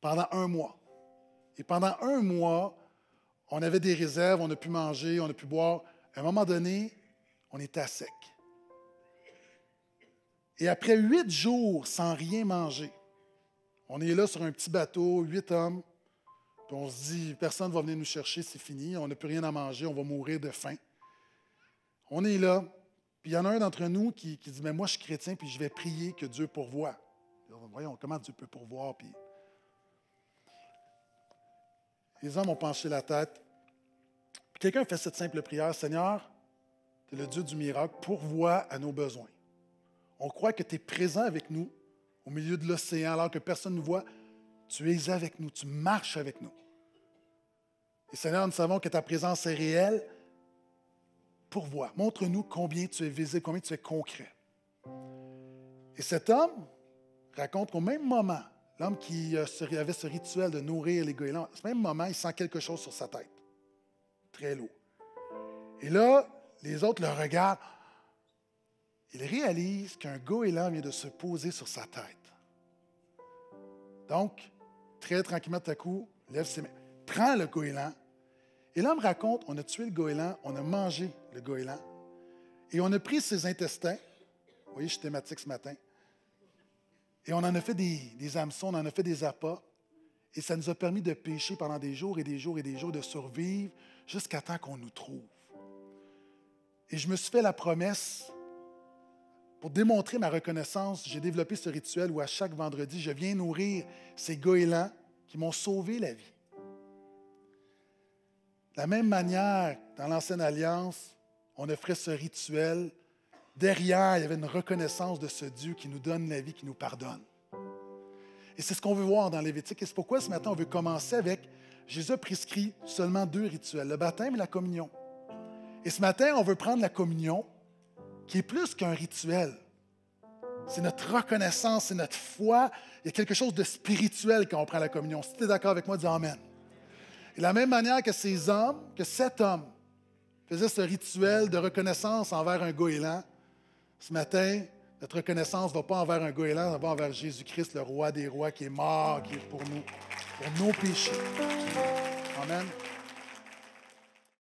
pendant un mois. Et pendant un mois, on avait des réserves, on a pu manger, on a pu boire. À un moment donné, on est à sec. Et après huit jours sans rien manger, on est là sur un petit bateau, huit hommes, puis on se dit, personne ne va venir nous chercher, c'est fini, on n'a plus rien à manger, on va mourir de faim. On est là, puis il y en a un d'entre nous qui, dit, mais moi je suis chrétien, puis je vais prier que Dieu pourvoie. Voyons comment Dieu peut pourvoir. Puis... Les hommes ont penché la tête. quelqu'un fait cette simple prière, Seigneur, le Dieu du miracle, pourvoit à nos besoins. On croit que tu es présent avec nous au milieu de l'océan alors que personne ne nous voit. Tu es avec nous, tu marches avec nous. Et Seigneur, nous savons que ta présence est réelle. Pourvois. Montre-nous combien tu es visible, combien tu es concret. Et cet homme raconte qu'au même moment, l'homme qui euh, avait ce rituel de nourrir les goélands, à ce même moment, il sent quelque chose sur sa tête. Très lourd. Et là, les autres le regardent. Il réalise qu'un goéland vient de se poser sur sa tête. Donc, très tranquillement, tout à coup, lève ses mains, prend le goéland. Et l'homme raconte on a tué le goéland, on a mangé le goéland, et on a pris ses intestins. Vous voyez, je suis thématique ce matin. Et on en a fait des, des hameçons, on en a fait des appâts. Et ça nous a permis de pêcher pendant des jours et des jours et des jours, de survivre jusqu'à temps qu'on nous trouve. Et je me suis fait la promesse, pour démontrer ma reconnaissance, j'ai développé ce rituel où à chaque vendredi, je viens nourrir ces goélands qui m'ont sauvé la vie. De la même manière, dans l'Ancienne Alliance, on offrait ce rituel. Derrière, il y avait une reconnaissance de ce Dieu qui nous donne la vie, qui nous pardonne. Et c'est ce qu'on veut voir dans Lévitique. Et c'est pourquoi ce matin, on veut commencer avec Jésus prescrit seulement deux rituels, le baptême et la communion. Et ce matin, on veut prendre la communion, qui est plus qu'un rituel. C'est notre reconnaissance, c'est notre foi. Il y a quelque chose de spirituel quand on prend la communion. Si tu es d'accord avec moi, dis Amen. Et de la même manière que ces hommes, que cet homme faisait ce rituel de reconnaissance envers un goéland, ce matin, notre reconnaissance ne va pas envers un goéland, elle va envers Jésus-Christ, le roi des rois, qui est mort, qui est pour nous, pour nos péchés. Amen.